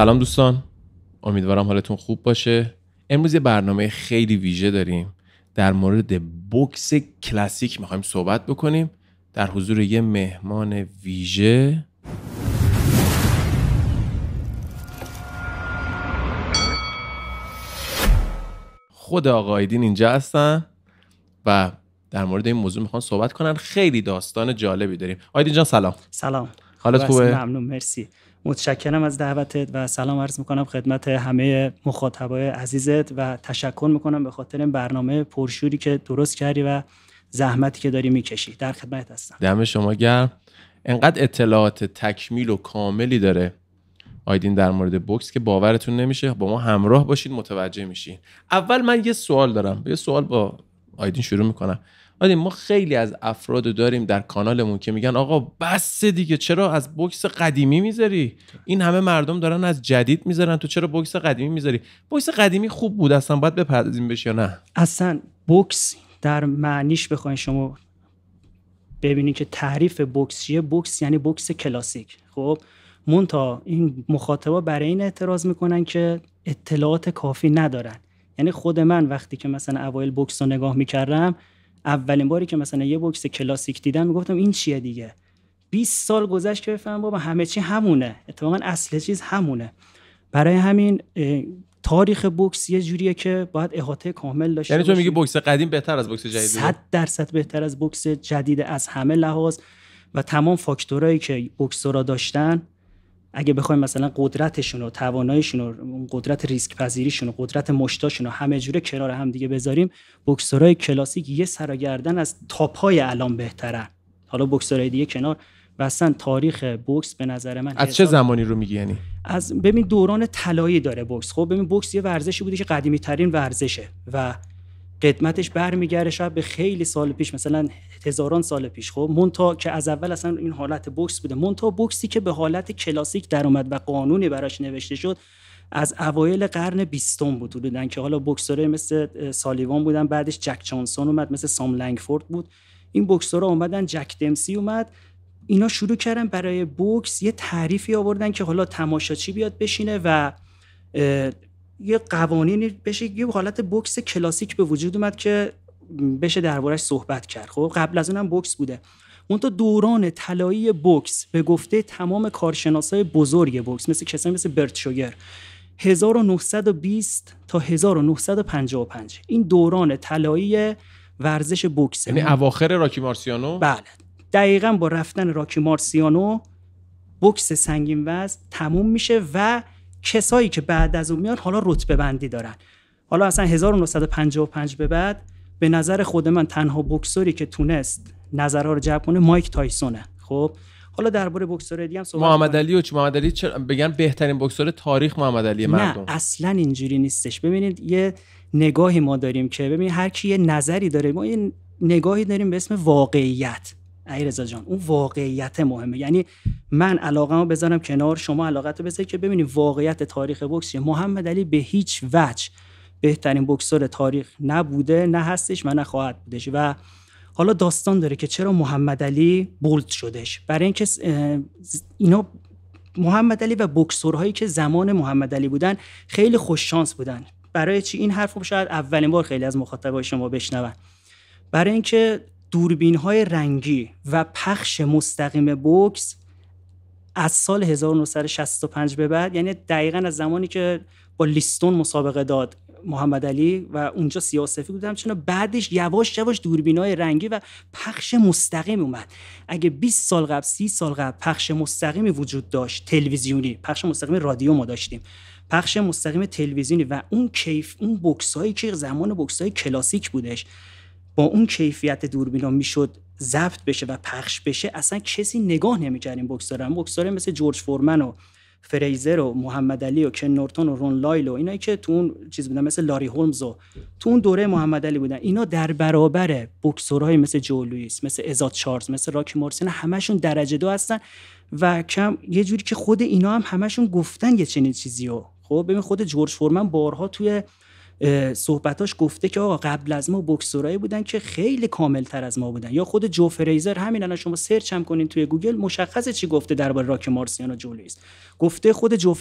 سلام دوستان امیدوارم حالتون خوب باشه امروز یه برنامه خیلی ویژه داریم در مورد بکس کلاسیک میخوایم صحبت بکنیم در حضور یه مهمان ویژه خود آقایدین اینجا هستن و در مورد این موضوع میخوان صحبت کنن خیلی داستان جالبی داریم آیدین جان سلام سلام حالت خوبه ممنون مرسی متشکرم از دعوتت و سلام عرض میکنم خدمت همه مخاطبای عزیزت و تشکر میکنم به خاطر برنامه پرشوری که درست کردی و زحمتی که داری میکشی در خدمت هستم دم شما گرم انقدر اطلاعات تکمیل و کاملی داره آیدین در مورد بکس که باورتون نمیشه با ما همراه باشید، متوجه میشین اول من یه سوال دارم یه سوال با آیدین شروع میکنم آدی آره، ما خیلی از افراد داریم در کانالمون که میگن آقا بس دیگه چرا از بکس قدیمی میذاری این همه مردم دارن از جدید میذارن تو چرا بکس قدیمی میذاری بکس قدیمی خوب بود اصلا باید بپردازیم بشه یا نه اصلا بکس در معنیش بخواین شما ببینید که تعریف بکس چیه بکس یعنی بکس کلاسیک خب تا این مخاطبا برای این اعتراض میکنن که اطلاعات کافی ندارن یعنی خود من وقتی که مثلا اوایل بکس رو نگاه میکردم اولین باری که مثلا یه بوکس کلاسیک دیدم میگفتم این چیه دیگه 20 سال گذشت که بفهمم بابا همه چی همونه اتفاقا اصل چیز همونه برای همین تاریخ بوکس یه جوریه که باید احاطه کامل داشته یعنی تو میگی بوکس قدیم بهتر از بوکس جدید 100 درصد بهتر از بوکس جدید از همه لحاظ و تمام فاکتورهایی که بوکسورا داشتن اگه بخوایم مثلا قدرتشون و تواناییشون و قدرت ریسک پذیریشون و قدرت مشتاشون و همه جوره کنار هم دیگه بذاریم بکسورای کلاسیک یه سراگردن از تاپای الان بهتره حالا بکسورای دیگه کنار اصلا تاریخ بوکس به نظر من از چه زمانی رو میگی یعنی از ببین دوران طلایی داره بوکس خب ببین بوکس یه ورزشی بوده که قدیمی ترین ورزشه و قدمتش برمیگره شاید به خیلی سال پیش مثلا هزاران سال پیش خب مونتا که از اول اصلا این حالت بوکس بوده مونتا بوکسی که به حالت کلاسیک در درآمد و قانونی براش نوشته شد از اوایل قرن بیستم بود بودن که حالا بوکسورای مثل سالیوان بودن بعدش جک چانسون اومد مثل سام لنگفورد بود این بوکسورا اومدن جک دمسی اومد اینا شروع کردن برای بوکس یه تعریفی آوردن که حالا تماشاچی بیاد بشینه و یه قوانینی بشه یه حالت بوکس کلاسیک به وجود اومد که بشه دربارش صحبت کرد خب قبل از اونم بوکس بوده اون دوران طلایی بوکس به گفته تمام کارشناسای بزرگ بوکس مثل کسایی مثل برت شوگر 1920 تا 1955 این دوران طلایی ورزش بوکس یعنی اواخر راکی مارسیانو بله دقیقا با رفتن راکی مارسیانو بوکس سنگین وزن تموم میشه و کسایی که بعد از اون میان حالا رتبه بندی دارن حالا اصلا 1955 به بعد به نظر خود من تنها بکسوری که تونست نظرها رو جلب کنه مایک تایسونه خب حالا درباره بکسور دیگه هم صحبت محمد علی و محمد علی چرا بگن بهترین بکسور تاریخ محمد علی مردم نه اصلا اینجوری نیستش ببینید یه نگاهی ما داریم که ببین هر کی یه نظری داره ما یه نگاهی داریم به اسم واقعیت رضا جان اون واقعیت مهمه یعنی من علاقه رو بذارم کنار شما علاقه رو بذارید که ببینید واقعیت تاریخ بکسی محمد علی به هیچ وجه بهترین بکسور تاریخ نبوده نه هستش من نخواهد بودش و حالا داستان داره که چرا محمد علی بولد شدش برای اینکه اینا محمد علی و بکسورهایی که زمان محمد علی بودن خیلی خوش شانس بودن برای چی این حرف رو شاید اولین بار خیلی از مخاطبای شما بشنون برای اینکه دوربین های رنگی و پخش مستقیم بوکس از سال 1965 به بعد یعنی دقیقا از زمانی که با لیستون مسابقه داد محمد علی و اونجا سیاسفی بودم چون بعدش یواش یواش دوربین های رنگی و پخش مستقیم اومد اگه 20 سال قبل 30 سال قبل پخش مستقیمی وجود داشت تلویزیونی پخش مستقیم رادیو ما داشتیم پخش مستقیم تلویزیونی و اون کیف اون هایی که زمان های کلاسیک بودش اون کیفیت دوربینا میشد زفت بشه و پخش بشه اصلا کسی نگاه نمیکرد این بوکسدارا بوکسدارا مثل جورج فورمن و فریزر و محمد علی و کن نورتون و رون لایل و اینایی که تو اون چیز بودن مثل لاری هولمز و تو اون دوره محمد علی بودن اینا در برابر های مثل جو لویس مثل ازاد چارلز مثل راکی مارسین همشون درجه دو هستن و کم یه جوری که خود اینا هم همشون گفتن یه چنین چیزی رو خب ببین خود جورج فورمن بارها توی صحبتاش گفته که آقا قبل از ما بکسورایی بودن که خیلی تر از ما بودن یا خود جو فریزر همین الان شما سرچ هم کنین توی گوگل مشخصه چی گفته درباره راک مارسیانو و جولیس گفته خود جو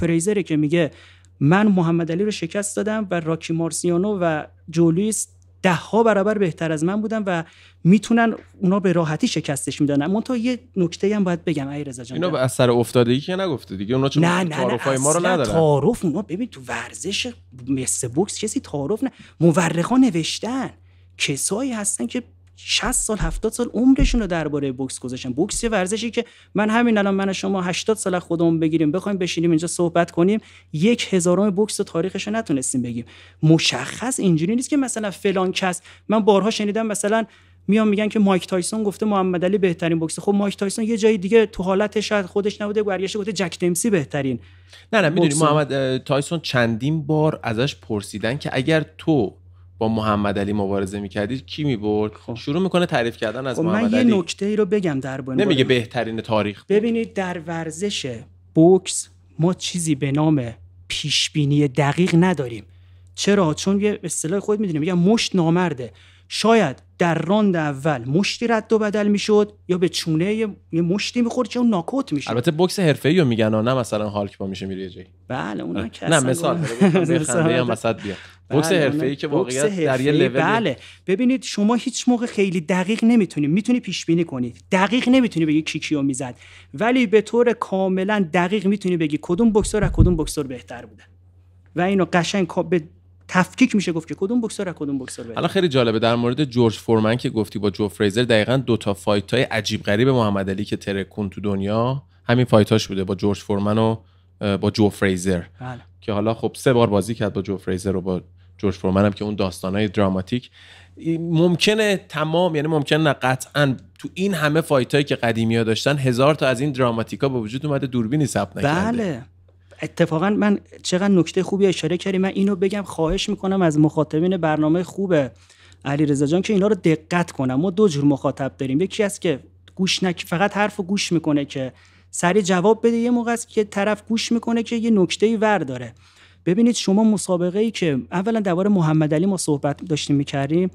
که میگه من محمد علی رو شکست دادم و راکی مارسیانو و جولویس ده ها برابر بهتر از من بودن و میتونن اونا به راحتی شکستش من تا یه نکته هم باید بگم ای رضا جان اینا به اثر افتادگی که نگفته دیگه اونا چون ما رو ندارن تعارف اونا ببین تو ورزش مس بوکس کسی تعارف نه مورخا نوشتن کسایی هستن که 60 سال 70 سال عمرشون رو درباره بوکس گذاشتن بوکس یه ورزشی که من همین الان من شما 80 سال خودمون بگیریم بخوایم بشینیم اینجا صحبت کنیم یک هزارم بوکس تاریخش رو نتونستیم بگیم مشخص اینجوری نیست که مثلا فلان کس من بارها شنیدم مثلا میام میگن که مایک تایسون گفته محمد علی بهترین بوکسه خب مایک تایسون یه جای دیگه تو حالت شاید خودش نبوده برگشته گفته جک دمسی بهترین نه نه میدونی محمد تایسون چندین بار ازش پرسیدن که اگر تو با محمد علی مبارزه میکردی کی میبرد خب. شروع میکنه تعریف کردن از خب محمد من یه نکته ای رو بگم در باره نمیگه بهترین تاریخ ببینید در ورزش بوکس ما چیزی به نام پیشبینی دقیق نداریم چرا چون یه اصطلاح خود میدونیم میگم مشت نامرده شاید در راند اول مشتی رد و بدل میشد یا به چونه یه مشتی میخورد که اون ناکوت میشه البته بوکس حرفه‌ای رو میگن نه مثلا هالک با میشه میره جایی بله اون نه, نه مثال مثلا بیا بوکس بله، حرفه‌ای که واقعیت در یه لول بله ببینید شما هیچ موقع خیلی دقیق نمیتونید میتونی پیش بینی کنید دقیق نمیتونی بگی کی کیو میزد ولی به طور کاملا دقیق میتونی بگی کدوم بوکسور از کدوم بوکسور بهتر بوده و اینو قشنگ به تفکیک میشه گفت که کدوم بوکسر کدوم بوکسر حالا خیلی جالبه در مورد جورج فورمن که گفتی با جو فریزر دقیقا دو تا فایت های عجیب غریب محمد علی که ترکون تو دنیا همین هاش بوده با جورج فورمن و با جو فریزر بله. که حالا خب سه بار بازی کرد با جو فریزر و با جورج فورمن هم که اون های دراماتیک ممکنه تمام یعنی ممکنه نه قطعا تو این همه فایتایی که قدیمی ها داشتن هزار تا از این دراماتیکا به وجود اومده دوربینی ثبت نکرده بله اتفاقا من چقدر نکته خوبی اشاره کردی من اینو بگم خواهش میکنم از مخاطبین برنامه خوبه علیرضا جان که اینا رو دقت کنم ما دو جور مخاطب داریم یکی از که گوش نک فقط حرف گوش میکنه که سری جواب بده یه موقع است که طرف گوش میکنه که یه نکته ای ور داره ببینید شما مسابقه ای که اولا درباره محمد علی ما صحبت داشتیم میکردیم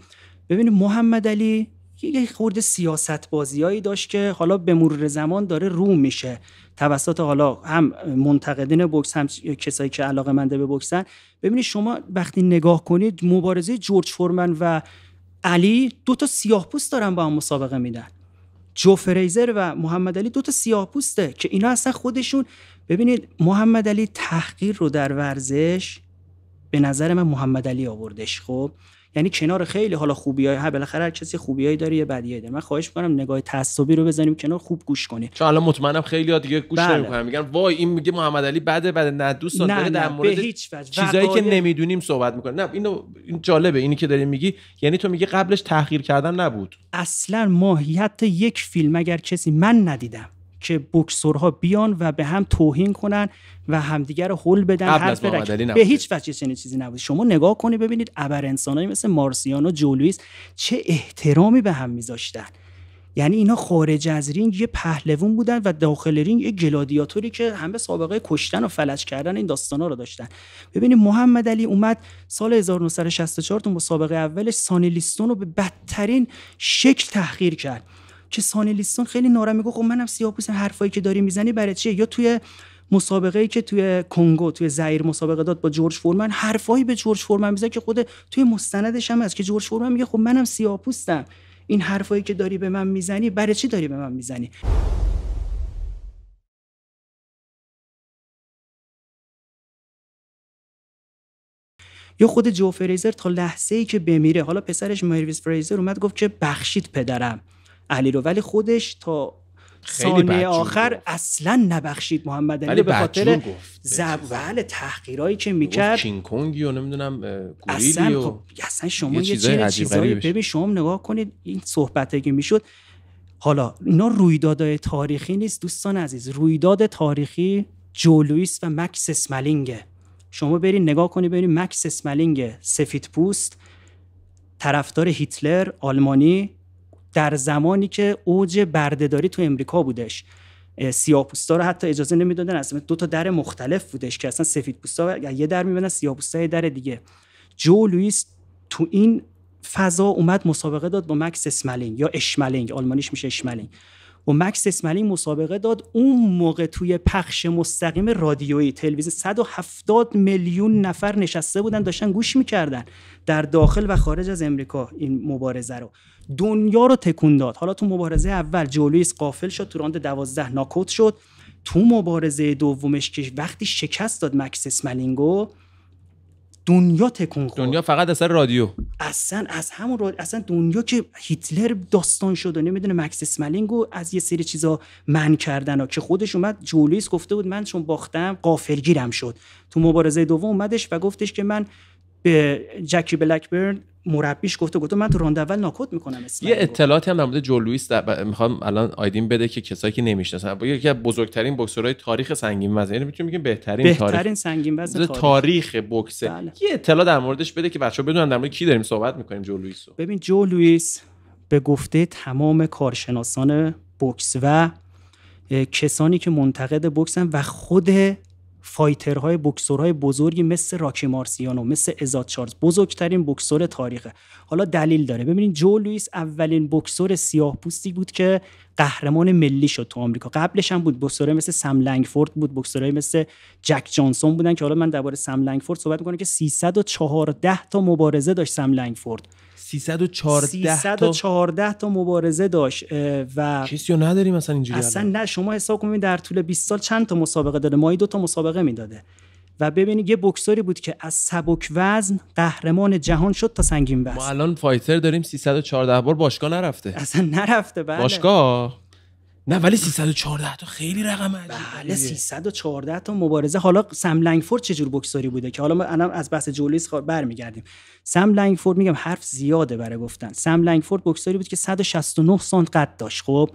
ببینید محمد علی یه خورده سیاست بازیایی داشت که حالا به مرور زمان داره رو میشه توسط حالا هم منتقدین بوکس هم کسایی که علاقه منده به بوکسن ببینید شما وقتی نگاه کنید مبارزه جورج فورمن و علی دو تا پوست دارن با هم مسابقه میدن جو فریزر و محمد علی دو تا پوسته که اینا اصلا خودشون ببینید محمد علی تحقیر رو در ورزش به نظر من محمد علی آوردش خب یعنی کنار خیلی حالا خوبیای ها بالاخره هر کسی خوبیایی داره یه بدیایی داره من خواهش میکنم نگاه تعصبی رو بزنیم کنار خوب گوش کنیم چون الان مطمئنم خیلی ها دیگه گوش بله. نمیکنن میگن وای این میگه محمد علی بده بده نه دوست نه، نه، در مورد چیزایی که نمیدونیم صحبت میکنه نه اینو این جالبه اینی که داری میگی یعنی تو میگی قبلش تحقیر کردن نبود اصلا ما یک فیلم اگر کسی من ندیدم که بوکسورها بیان و به هم توهین کنن و همدیگر رو حل بدن حرف به هیچ وجه چنین چیزی نبود شما نگاه کنید ببینید ابر انسانایی مثل مارسیانو جولویس چه احترامی به هم میذاشتن یعنی اینا خارج از رینگ یه پهلوون بودن و داخل رینگ یه گلادیاتوری که همه سابقه کشتن و فلج کردن این داستانا رو داشتن ببینید محمد علی اومد سال 1964 تو مسابقه اولش سانی رو به بدترین شکل تحقیر کرد که سانی لیستون خیلی ناره میگه خب منم سیاپوس حرفایی که داری میزنی برای چیه یا توی مسابقه ای که توی کنگو توی زیر مسابقه داد با جورج فورمن حرفایی به جورج فورمن میزنه که خود توی مستندش هم هست که جورج فورمن میگه خب منم سیاپوستم این حرفایی که داری به من میزنی برای چی داری به من میزنی یا خود جو فریزر تا لحظه ای که بمیره حالا پسرش مایرویز فریزر اومد گفت که بخشید پدرم علی رو ولی خودش تا خیلی آخر اصلا نبخشید محمد علی به خاطر زب... بله تحقیرایی که میکرد کینگ کنگی و نمیدونم اصلا, و... خب، اصلا شما یه چیزای چیزایی ببین شما نگاه کنید این صحبته که میشد حالا اینا رویدادهای تاریخی نیست دوستان عزیز رویداد تاریخی جولویس و مکس اسملینگه شما برین نگاه کنید ببینید مکس اسملینگ سفید پوست طرفدار هیتلر آلمانی در زمانی که اوج بردهداری تو امریکا بودش سیاه‌پوستا رو حتی اجازه نمیدادن اصلا دو تا در مختلف بودش که اصلا سفیدپوستا یه در میبندن سیاه‌پوستا یه در دیگه جو لوئیس تو این فضا اومد مسابقه داد با مکس اسملینگ یا اشملینگ آلمانیش میشه اشملینگ و مکس اسملینگ مسابقه داد اون موقع توی پخش مستقیم رادیویی تلویزیون 170 میلیون نفر نشسته بودن داشتن گوش میکردن در داخل و خارج از امریکا این مبارزه رو دنیا رو تکون داد حالا تو مبارزه اول جولیس قافل شد تو راند 12 ناکوت شد تو مبارزه دومش که وقتی شکست داد مکس اسملینگو دنیا تکون خورد دنیا فقط رادیو اصلا از همون رادیو اصلا دنیا که هیتلر داستان شد و نمیدونه مکس اسملینگ از یه سری چیزا من کردن ها که خودش اومد جولیس گفته بود من چون باختم قافلگیرم شد تو مبارزه دوم اومدش و گفتش که من به جکی بلکبرن مربیش گفته گفته من تو راند اول ناکوت میکنم یه اطلاعاتی هم در مورد جو لوئیس میخوام الان آیدین بده که کسایی که نمیشناسن یکی از بزرگترین بوکسورهای تاریخ سنگین وزن یعنی میتونیم بگیم بهترین, بهترین تاریخ سنگین وزن تاریخ, تاریخ بوکس بله. یه اطلاع در موردش بده که بچه‌ها بدونن در مورد کی داریم صحبت میکنیم جو لوئیس ببین جو لوئیس به گفته تمام کارشناسان بوکس و کسانی که منتقد بوکسن و خود فایترهای بکسورهای بزرگی مثل راکی مارسیانو مثل ازاد چارلز بزرگترین بکسور تاریخه حالا دلیل داره ببینید جو لوئیس اولین بکسور سیاه پوستی بود که قهرمان ملی شد تو آمریکا قبلش هم بود بوکسورای مثل سم لنگفورد بود بوکسورای مثل جک جانسون بودن که حالا من درباره سم لنگفورد صحبت میکنم که 314 تا مبارزه داشت سم لنگفورد 314 314 تا... مبارزه داشت و رو نداریم مثلا اینجوری اصلا نه شما حساب کنید در طول 20 سال چند تا مسابقه داده ما دو تا مسابقه میداده و ببینید یه بکساری بود که از سبک وزن قهرمان جهان شد تا سنگین وزن ما الان فایتر داریم 314 بار باشگاه نرفته اصلا نرفته بله باشگاه نه ولی 314 تا خیلی رقم عجیبه بله 314 تا مبارزه حالا سم لنگفورد چه جور بوکسوری بوده که حالا ما الان از بحث جولیس برمیگردیم سم لنگفورد میگم حرف زیاده برای گفتن سم لنگفورد بوکسوری بود که 169 سانت قد داشت خب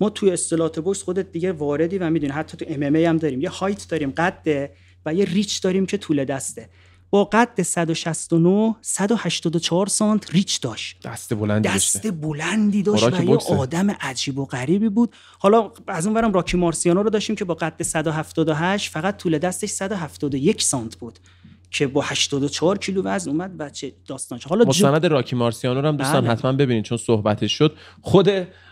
ما توی اصطلاحات بوکس خودت دیگه واردی و میدونی حتی تو ام هم داریم یه هایت داریم قد و یه ریچ داریم که طول دسته با قد 169 184 سانت ریچ داشت دست بلندی دست بلندی داشت و یه آدم عجیب و غریبی بود حالا از اون برم راکی مارسیانو رو داشتیم که با قد 178 فقط طول دستش 171 سانت بود که با 84 کیلو وزن اومد بچه داستانش. حالا مستند راکی مارسیانو رو هم دوستان بله. حتما ببینید چون صحبتش شد خود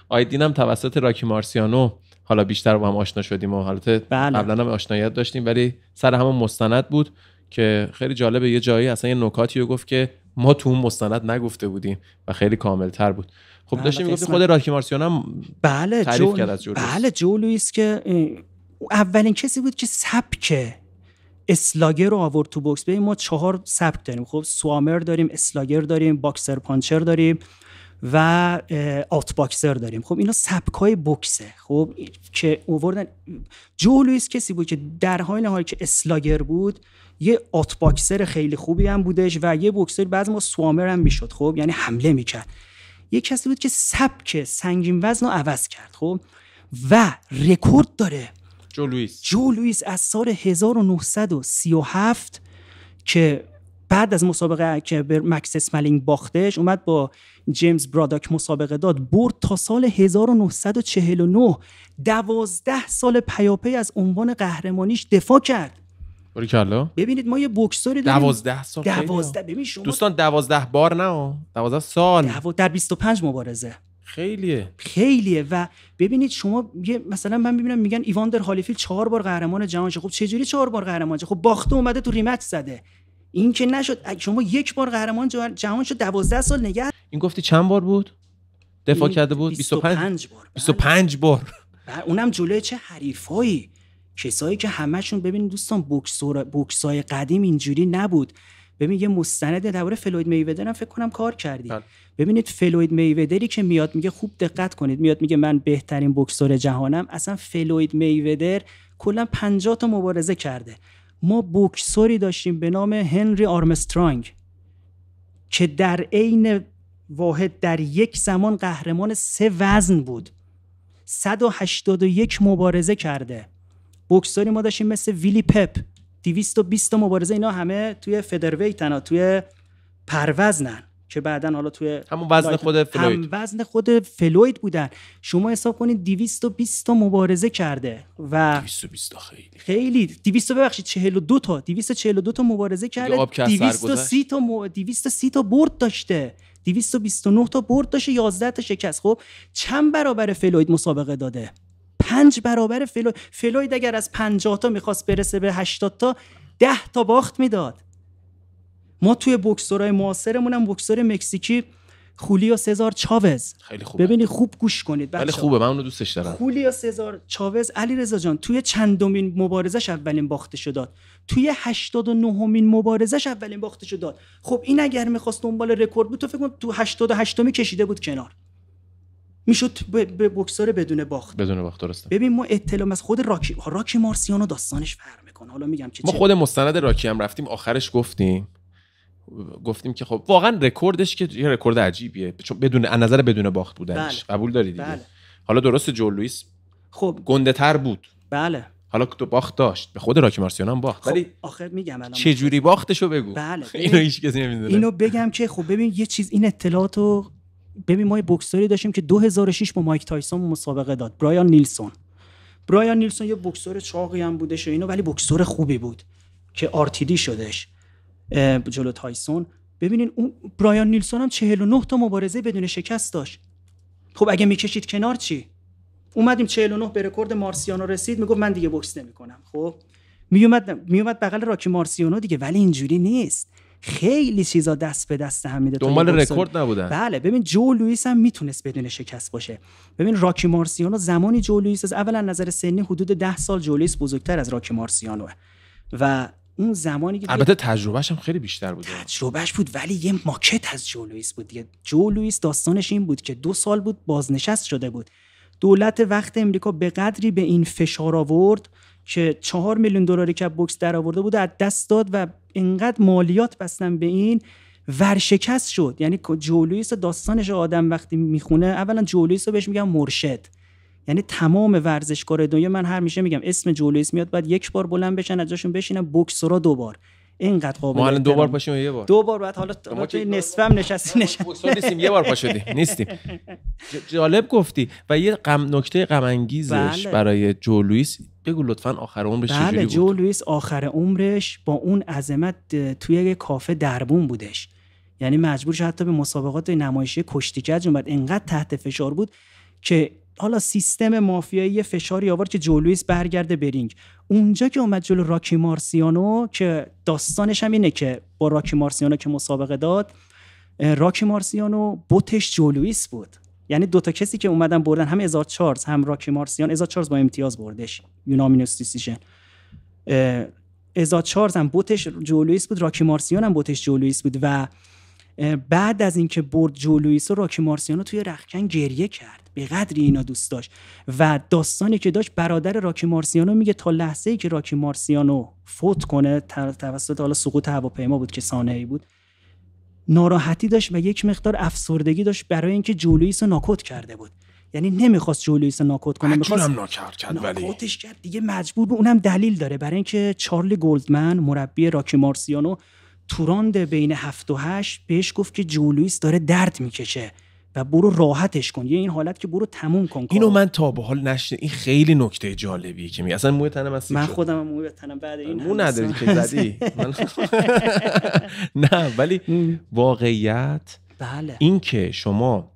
آیدین توسط راکی مارسیانو حالا بیشتر با هم آشنا شدیم و حالت بله. قبلا هم آشنایت داشتیم ولی سر همون مستند بود که خیلی جالبه یه جایی اصلا یه نکاتی رو گفت که ما تو اون مستند نگفته بودیم و خیلی کاملتر بود خب بله، داشتیم خود راکی مارسیان هم بله تعریف کرد از بله جولویس که اولین کسی بود که سبک اسلاگر رو آورد تو بوکس ببین ما چهار سبک داریم خب سوامر داریم اسلاگر داریم باکسر پانچر داریم و آت باکسر داریم خب اینا سبکای بکسه خب که اووردن جو لویس کسی بود که در حال حال که اسلاگر بود یه آت باکسر خیلی خوبی هم بودش و یه بکسر بعض ما سوامر هم میشد خب یعنی حمله میکرد یه کسی بود که سبک سنگین وزن رو عوض کرد خب و رکورد داره جو لویس جو از سال 1937 که بعد از مسابقه که به مکس اسملینگ باختش اومد با جیمز براداک مسابقه داد برد تا سال 1949 دوازده سال پیاپی از عنوان قهرمانیش دفاع کرد باریکلا ببینید ما یه بوکسوری داریم دوازده سال دوازده ببین شما دوستان دوازده بار نه دوازده سال دو... در 25 مبارزه خیلیه خیلیه و ببینید شما یه مثلا من میبینم میگن ایواندر هالیفیل چهار بار قهرمان جهان شد خب چه جوری چهار بار قهرمان شد خب باخته اومده تو ریمچ زده این که نشد شما یک بار قهرمان جهان شد 12 سال نگه این گفتی چند بار بود دفاع کرده بود 25 بار 25 بله. بار بله، اونم جلوی چه حریفایی کسایی که همشون ببین دوستان بوکسور بوکسای قدیم اینجوری نبود ببین یه مستند درباره فلوید میودر هم فکر کنم کار کردی بله. ببینید فلوید میودری که میاد میگه خوب دقت کنید میاد میگه من بهترین بوکسور جهانم اصلا فلوید میودر کلا 50 تا مبارزه کرده ما بوکسوری داشتیم به نام هنری آرمسترانگ که در عین واحد در یک زمان قهرمان سه وزن بود 181 مبارزه کرده بوکسوری ما داشتیم مثل ویلی پپ 220 مبارزه اینا همه توی فدرویتن توی پروزنن که بعدا حالا توی همون وزن خود فلوید هم وزن خود فلوید بودن شما حساب کنید 220 تا مبارزه کرده و 220 خیلی خیلی 200 ببخشید 42 تا 242 تا مبارزه کرده 230 تا 230 تا برد داشته 229 تا برد داشته 11 تا شکست خب چند برابر فلوید مسابقه داده پنج برابر فلوید فلوید اگر از 50 تا میخواست برسه به 80 تا 10 تا باخت میداد ما توی بوکسورای معاصرمون هم بوکسور مکزیکی خولیو سزار چاوز خیلی خوبه ببینید خوب گوش کنید بچه بله خوبه من اونو دوستش دارم خولیو سزار چاوز علی رضا جان توی چندمین مبارزش اولین باخته داد توی 89 مین مبارزش اولین باخته داد خب این اگر میخواست دنبال رکورد بود تو فکر کن تو 88 می کشیده بود کنار میشد به بکسور بدون باخت بدون باخت درسته ببین ما اطلاع از خود راکی راکی مارسیانو داستانش فرق میکنه حالا میگم چه ما خود مستند راکی هم رفتیم آخرش گفتیم گفتیم که خب واقعا رکوردش که یه رکورد عجیبیه چون بدون از نظر بدون باخت بودنش بله. قبول دارید بله. حالا درست جولویس خب گنده تر بود بله حالا تو باخت داشت به خود راکی مارسیان هم باخت خب، ولی آخر میگم الان چه جوری باختشو بگو بله اینو هیچ کسی نمیدونه اینو بگم که خب ببین یه چیز این اطلاعاتو ببین ما بوکسوری داشتیم که 2006 با مایک تایسون مسابقه داد برایان نیلسون برایان نیلسون یه بوکسور چاقی هم بودش و اینو ولی بوکسور خوبی بود که آرتیدی شدش جلو تایسون ببینین اون برایان نیلسون هم 49 تا مبارزه بدون شکست داشت خب اگه میکشید کنار چی اومدیم 49 به رکورد مارسیانو رسید میگفت من دیگه بوکس نمیکنم خب میومد میومد بغل راکی مارسیانو دیگه ولی اینجوری نیست خیلی چیزا دست به دست هم میده دنبال رکورد نبودن بله ببین جو لوئیس هم میتونست بدون شکست باشه ببین راکی مارسیانو زمانی جو لوئیس اولا نظر سنی حدود 10 سال جو بزرگتر از راکی مارسیانو و اون زمانی که البته تجربهش هم خیلی بیشتر بود تجربهش بود ولی یه ماکت از جو بود دیگه جو داستانش این بود که دو سال بود بازنشست شده بود دولت وقت امریکا به قدری به این فشار آورد که چهار میلیون دلاری که بوکس در آورده بود از دست داد و انقدر مالیات بستن به این ورشکست شد یعنی جولویس داستانش آدم وقتی میخونه اولا جولویس رو بهش میگم مرشد یعنی تمام ورزشکار دنیا من هر میشه میگم اسم جولیس میاد بعد یک بار بلند بشن از جاشون بشینن بوکسورا دوبار اینقدر قابل ما الان دو بار پاشیم یه بار دو بار بعد حالا نصفم نشستی نشستی نیستیم یه بار پاشدی نیستیم جالب گفتی و یه قم... نکته غم انگیزش بله. برای جو بگو لطفا آخر عمرش بله چجوری بود جو آخر عمرش با اون عظمت توی یه کافه دربون بودش یعنی مجبور شد حتی به مسابقات نمایشی کشتی کرد اومد اینقدر تحت فشار بود که حالا سیستم مافیایی یه فشاری آورد که جولویس برگرده برینگ اونجا که اومد جلو راکی مارسیانو که داستانش هم اینه که با راکی مارسیانو که مسابقه داد راکی مارسیانو بوتش جولویس بود یعنی دو تا کسی که اومدن بردن هم ازار چارز هم راکی مارسیان ازار چارز با امتیاز بردش یونامینوس دیسیژن ازار چارلز هم بوتش جولویس بود راکی مارسیان هم بوتش جولویس بود و بعد از اینکه برد جولویس و راکی مارسیانو توی رخکن گریه کرد به قدری اینا دوست داشت و داستانی که داشت برادر راکی مارسیانو میگه تا لحظه ای که راکی مارسیانو فوت کنه توسط حالا سقوط هواپیما بود که ای بود ناراحتی داشت و یک مقدار افسردگی داشت برای اینکه جولویس رو ناکوت کرده بود یعنی نمیخواست جولویس رو ناکوت کنه میخواست ناکر کرد کرد دیگه مجبور بود اونم دلیل داره برای اینکه چارلی گلدمن مربی راکی مارسیانو توراند بین هفت و هشت بهش گفت که جولویس داره درد میکشه و برو راحتش کن یه این حالت که برو تموم کن اینو من تا به حال نشنیدم این خیلی نکته جالبیه که می اصلا موی تنم اصلا من خودم هم موی تنم بعد این مو نداری که زدی نه ولی واقعیت بله. این که شما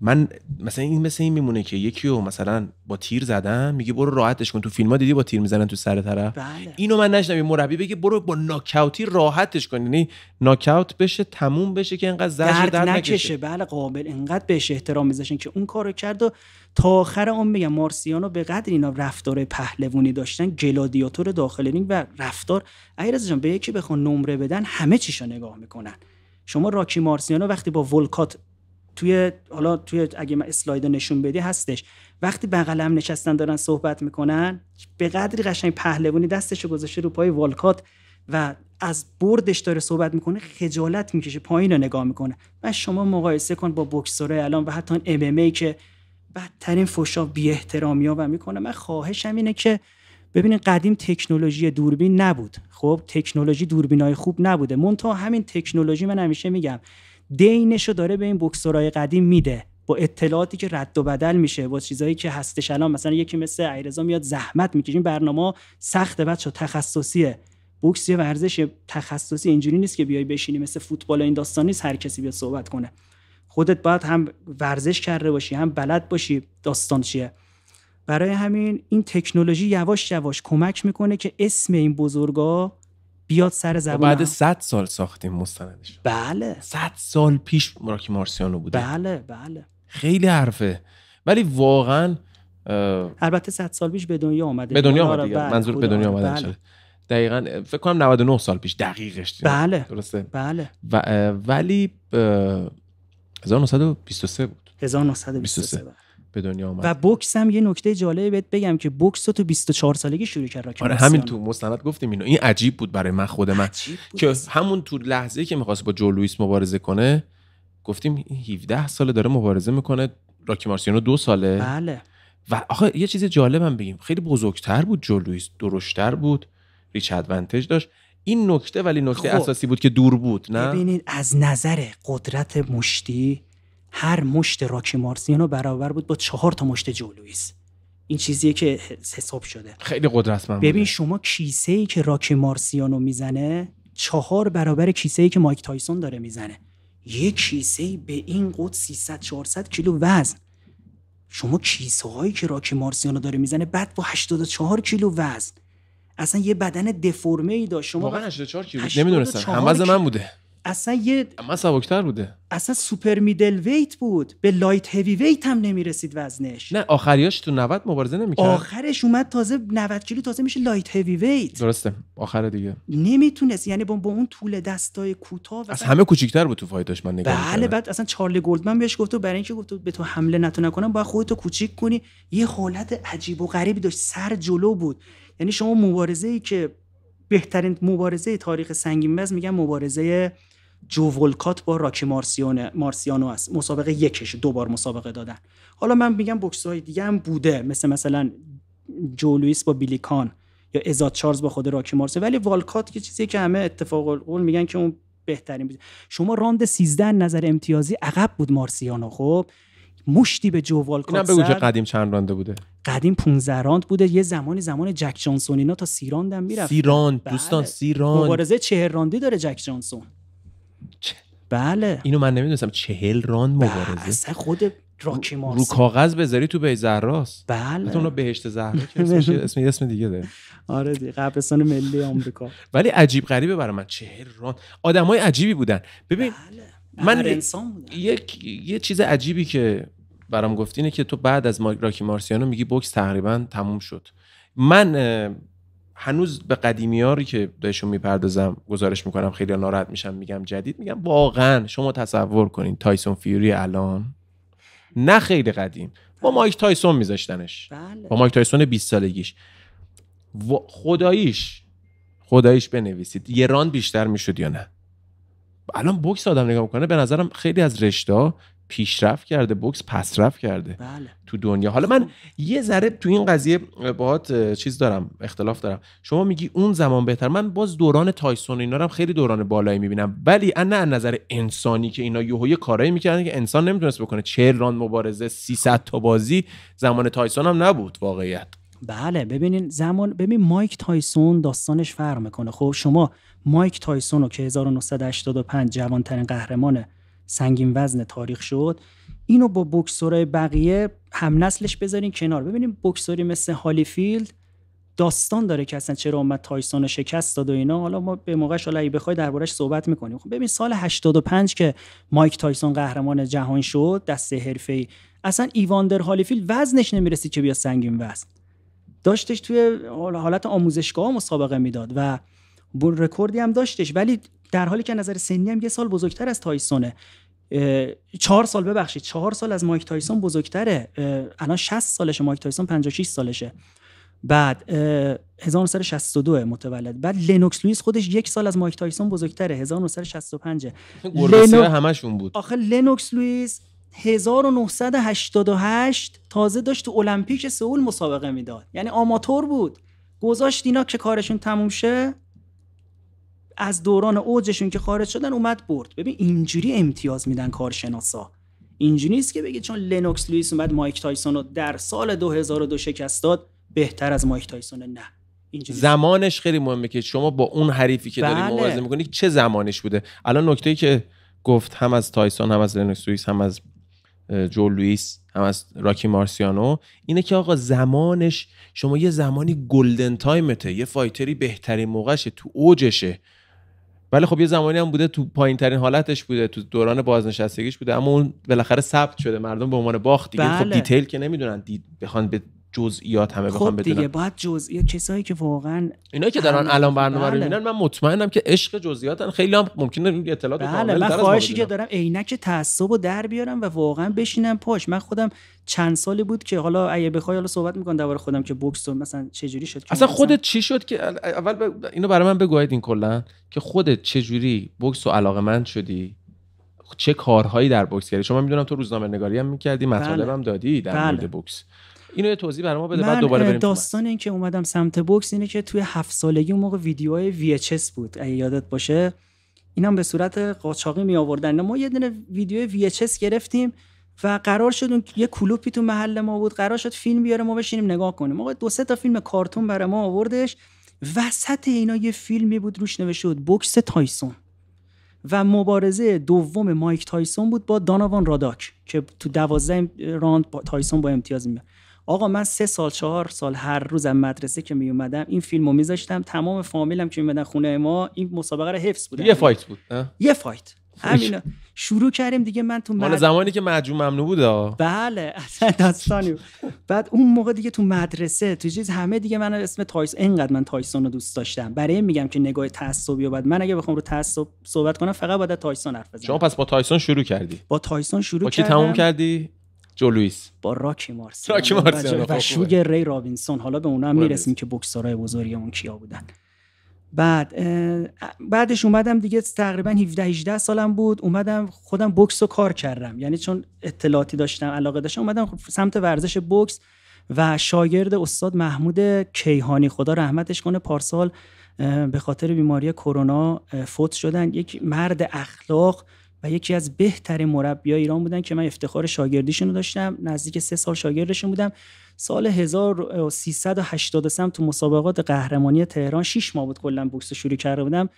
من مثلا این مثل این میمونه که یکی رو مثلا با تیر زدن میگه برو راحتش کن تو فیلم ها دیدی با تیر میزنن تو سر طرف بله. اینو من نشنم مربی بگه برو با ناکاوتی راحتش کن یعنی ناکاوت بشه تموم بشه که انقدر زجر درد, درد نکشه. بله قابل انقدر بهش احترام میذاشن که اون کارو کرد و تا آخر اون میگم مارسیانو به قدر اینا رفتار پهلوانی داشتن گلادیاتور داخل و رفتار ایرز به یکی بخون نمره بدن همه چیشو نگاه میکنن شما راکی مارسیانو وقتی با ولکات توی حالا توی اگه من اسلاید نشون بدی هستش وقتی بغلم نشستن دارن صحبت میکنن به قدری قشنگ پهلوانی دستشو گذاشته رو پای والکات و از بردش داره صحبت میکنه خجالت میکشه پایین رو نگاه میکنه و شما مقایسه کن با بکسورای الان و حتی ام ام ای که بدترین فوشا بی احترامی ها و میکنه من خواهشم اینه که ببینید قدیم تکنولوژی دوربین نبود خب تکنولوژی دوربینای خوب نبوده تا همین تکنولوژی من همیشه میگم دینشو داره به این بوکسورای قدیم میده با اطلاعاتی که رد و بدل میشه با چیزایی که هستش الان مثلا یکی مثل ایرزا میاد زحمت میکشه این برنامه سخته بچا تخصصیه بوکس یه ورزش تخصصی اینجوری نیست که بیای بشینی مثل فوتبال این داستان نیست هر کسی بیاد صحبت کنه خودت باید هم ورزش کرده باشی هم بلد باشی داستان چیه برای همین این تکنولوژی یواش یواش کمک میکنه که اسم این بزرگا بیاد سر خب زبان بعد 100 سال ساختیم مستندش بله 100 سال پیش مراکی مارسیانو بوده بله بله خیلی حرفه ولی واقعا البته 100 سال پیش به دنیا اومده به دنیا اومده آره، بله. منظور به دنیا اومدن بله. دقیقا فکر کنم 99 سال پیش دقیقش دیگه. بله درسته بله و... ولی 1923 بود 1923 بله. به دنیا اومد و بوکس هم یه نکته جالبه بهت بگم که بوکس تو 24 سالگی شروع کرد آره همین تو مستند گفتیم اینو این عجیب بود برای من خود من که همون تو لحظه که میخواست با جو لویس مبارزه کنه گفتیم 17 ساله داره مبارزه میکنه راکی مارسیانو دو ساله بله و آخه یه چیز جالبم بگیم خیلی بزرگتر بود جو لویس درشتر بود ریچ ادوانتج داشت این نکته ولی نکته خب. اساسی بود که دور بود نه ببینید از نظر قدرت مشتی هر مشت راکی مارسیانو برابر بود با چهار تا مشت جولویس این چیزیه که حساب شده خیلی قدرتمند ببین شما کیسه که راکی مارسیانو میزنه چهار برابر کیسه ای که مایک تایسون داره میزنه یه کیسه ای به این قد 300 400 کیلو وزن شما کیسه هایی که راکی مارسیانو داره میزنه بعد با 84 کیلو وزن اصلا یه بدن دفرمه ای داشت شما واقعا 84 کیلو نمیدونستم من بوده اصلا یه اما سبکتر بوده اصلا سوپر میدل ویت بود به لایت هیوی ویت هم نمیرسید وزنش نه آخریاش تو 90 مبارزه نمیکرد آخرش اومد تازه 90 کیلو تازه میشه لایت هیوی ویت درسته آخر دیگه نمیتونست یعنی با, با اون طول دستای کوتاه از همه کوچیکتر بود تو فایتاش من نگاه بله بعد اصلا چارل گلدمن بهش گفت برای اینکه گفت به تو حمله نتونه کنم باید خودتو کوچیک کنی یه حالت عجیب و غریبی داشت سر جلو بود یعنی شما مبارزه ای که بهترین مبارزه تاریخ سنگین وزن میگن مبارزه جو ولکات با راکی مارسیانو, مارسیانو است مسابقه یکش دوبار مسابقه دادن حالا من میگم بوکس های دیگه هم بوده مثل مثلا جو لوئیس با بیلیکان یا ازاد چارلز با خود راکی مارسی ولی والکات یه چیزی که همه اتفاق قول میگن که اون بهترین بود شما راند 13 نظر امتیازی عقب بود مارسیانو خب مشتی به جو والکات اینم بگو قدیم چند رانده بوده قدیم 15 راند بوده یه زمانی زمان جک جانسون اینا تا سی راند هم میرفت سی راند بله. دوستان سی راند مبارزه 40 راندی داره جک جانسون بله اینو من نمیدونستم چهل ران بله، مبارزه بله. خود راکی مارس رو کاغذ بذاری تو به زهراست بله حتی بهشت زهرا اسم اسم دیگه داره آره دیگه قبرستان ملی آمریکا ولی عجیب غریبه برای من چهل ران آدمای عجیبی بودن ببین بله. من انسان یک یه چیز عجیبی که برام گفتینه که تو بعد از راکی مارسیانو میگی بوکس تقریبا تموم شد من هنوز به قدیمیاری که بهشون میپردازم گزارش میکنم خیلی ناراحت میشم میگم جدید میگم واقعا شما تصور کنین تایسون فیوری الان نه خیلی قدیم با مایک تایسون میذاشتنش بله. با مایک تایسون 20 سالگیش خداییش خداییش بنویسید یه ران بیشتر میشد یا نه الان بوکس آدم نگاه میکنه به نظرم خیلی از رشته پیشرفت کرده بوکس پسرفت کرده بله. تو دنیا حالا من خب. یه ذره تو این قضیه باهات چیز دارم اختلاف دارم شما میگی اون زمان بهتر من باز دوران تایسون اینا هم خیلی دوران بالایی میبینم ولی نه از نظر انسانی که اینا یهو یه کارایی میکردن که انسان نمیتونست بکنه 40 راند مبارزه 300 تا بازی زمان تایسون هم نبود واقعیت بله ببینین زمان ببین مایک تایسون داستانش فرق میکنه خب شما مایک تایسون رو که 1985 جوانترین قهرمانه. سنگین وزن تاریخ شد اینو با بوکسورای بقیه هم نسلش بذارین کنار ببینیم بوکسوری مثل هالیفیلد داستان داره که اصلا چرا اومد تایسون رو شکست داد و اینا حالا ما به موقعش حالا بخوای دربارش صحبت میکنیم خب ببین سال 85 که مایک تایسون قهرمان جهان شد دست ای اصلا ایواندر هالیفیلد وزنش نمیرسید که بیا سنگین وزن داشتش توی حالت آموزشگاه مسابقه میداد و رکوردی هم داشتش ولی در حالی که نظر سنی هم یه سال بزرگتر از تایسونه چهار سال ببخشید چهار سال از مایک تایسون بزرگتره الان 60 سالشه مایک تایسون 56 سالشه بعد 1962 متولد بعد لینوکس لوئیس خودش یک سال از مایک تایسون بزرگتره 1965 لینو... همشون بود آخه لینوکس لوئیس 1988 تازه داشت تو المپیک سئول مسابقه میداد یعنی آماتور بود گذاشت اینا که کارشون تموم شه از دوران اوجشون که خارج شدن اومد برد ببین اینجوری امتیاز میدن کارشناسا اینجوری که بگید چون لنوکس لوئیس اومد مایک تایسون رو در سال 2002 شکست داد بهتر از مایک تایسون نه زمانش خیلی مهمه که شما با اون حریفی که بله. داری مبارزه میکنی چه زمانش بوده الان نکته ای که گفت هم از تایسون هم از لنوکس لوئیس هم از جو لوئیس هم از راکی مارسیانو اینه که آقا زمانش شما یه زمانی گلدن تایمته یه فایتری بهترین موقعشه تو اوجشه ولی خب یه زمانی هم بوده تو پایین ترین حالتش بوده تو دوران بازنشستگیش بوده اما اون بالاخره ثبت شده مردم به عنوان باخت دیگه خب بله. دیتیل که نمیدونن دید بخوان به جزئیات همه بخوام خب بدونم دیگه باید جزئیات کسایی که واقعا اینا که دارن الان برنامه رو بله. میبینن من مطمئنم که عشق جزئیاتن خیلی هم ممکنه اطلاعات بله من خواهشی که دارم عینک تعصب و در بیارم و واقعا بشینم پاش من خودم چند سالی بود که حالا اگه بخوای حالا صحبت میکنم درباره خودم که بوکس مثلا چجوری شد اصلا خودت چی شد که اول اینو برای من بگوید این کلا که خودت چجوری بوکس و علاقه من شدی چه کارهایی در بوکس کردی شما میدونم تو روزنامه نگاری هم میکردی مطالب هم بله. دادی در بله. مورد بوکس اینو یه توضیح برام بده بعد دوباره بریم داستان این که اومدم سمت بوکس اینه که توی هفت سالگی اون موقع ویدیوهای VHS بود اگه یادت باشه هم به صورت قاچاقی می آوردن ما یه دونه ویدیو VHS گرفتیم و قرار شد اون یه کلوپی تو محل ما بود قرار شد فیلم بیاره ما بشینیم نگاه کنیم موقع دو سه تا فیلم کارتون برای ما آوردش وسط اینا یه فیلمی بود روش نوشته بود بوکس تایسون و مبارزه دوم مایک تایسون بود با داناوان راداک که تو دوازده راند با تایسون با امتیاز میبرد آقا من سه سال چهار سال هر روزم مدرسه که می اومدم این فیلمو میذاشتم تمام فامیلم که میمدن خونه ما این مسابقه رو حفظ بودن یه فایت بود یه فایت همین شروع کردیم دیگه من تو مدرسه. مد... زمانی که مجموع ممنوع بود بله اصلا داستانی بود بعد اون موقع دیگه تو مدرسه تو چیز همه دیگه من اسم تایس انقدر من تایسون رو دوست داشتم برای این میگم که نگاه تعصبی و من اگه بخوام رو تعصب صحبت کنم فقط باید تایسون حرف بزنم شما پس با تایسون شروع کردی با تایسون شروع با کی تموم کردی جو با راکی راکی و, ری رابینسون حالا به اونا بله. میرسیم که بکسارای اون کیا بودن بعد بعدش اومدم دیگه تقریبا 17 18 سالم بود اومدم خودم بوکس رو کار کردم یعنی چون اطلاعاتی داشتم علاقه داشتم اومدم خب سمت ورزش بوکس و شاگرد استاد محمود کیهانی خدا رحمتش کنه پارسال به خاطر بیماری کرونا فوت شدن یک مرد اخلاق و یکی از بهترین مربیای ایران بودن که من افتخار شاگردیشون رو داشتم نزدیک سه سال شاگردشون بودم سال 1383 تو مسابقات قهرمانی تهران 6 ماه بود کلا بوکس شروع کرده بودم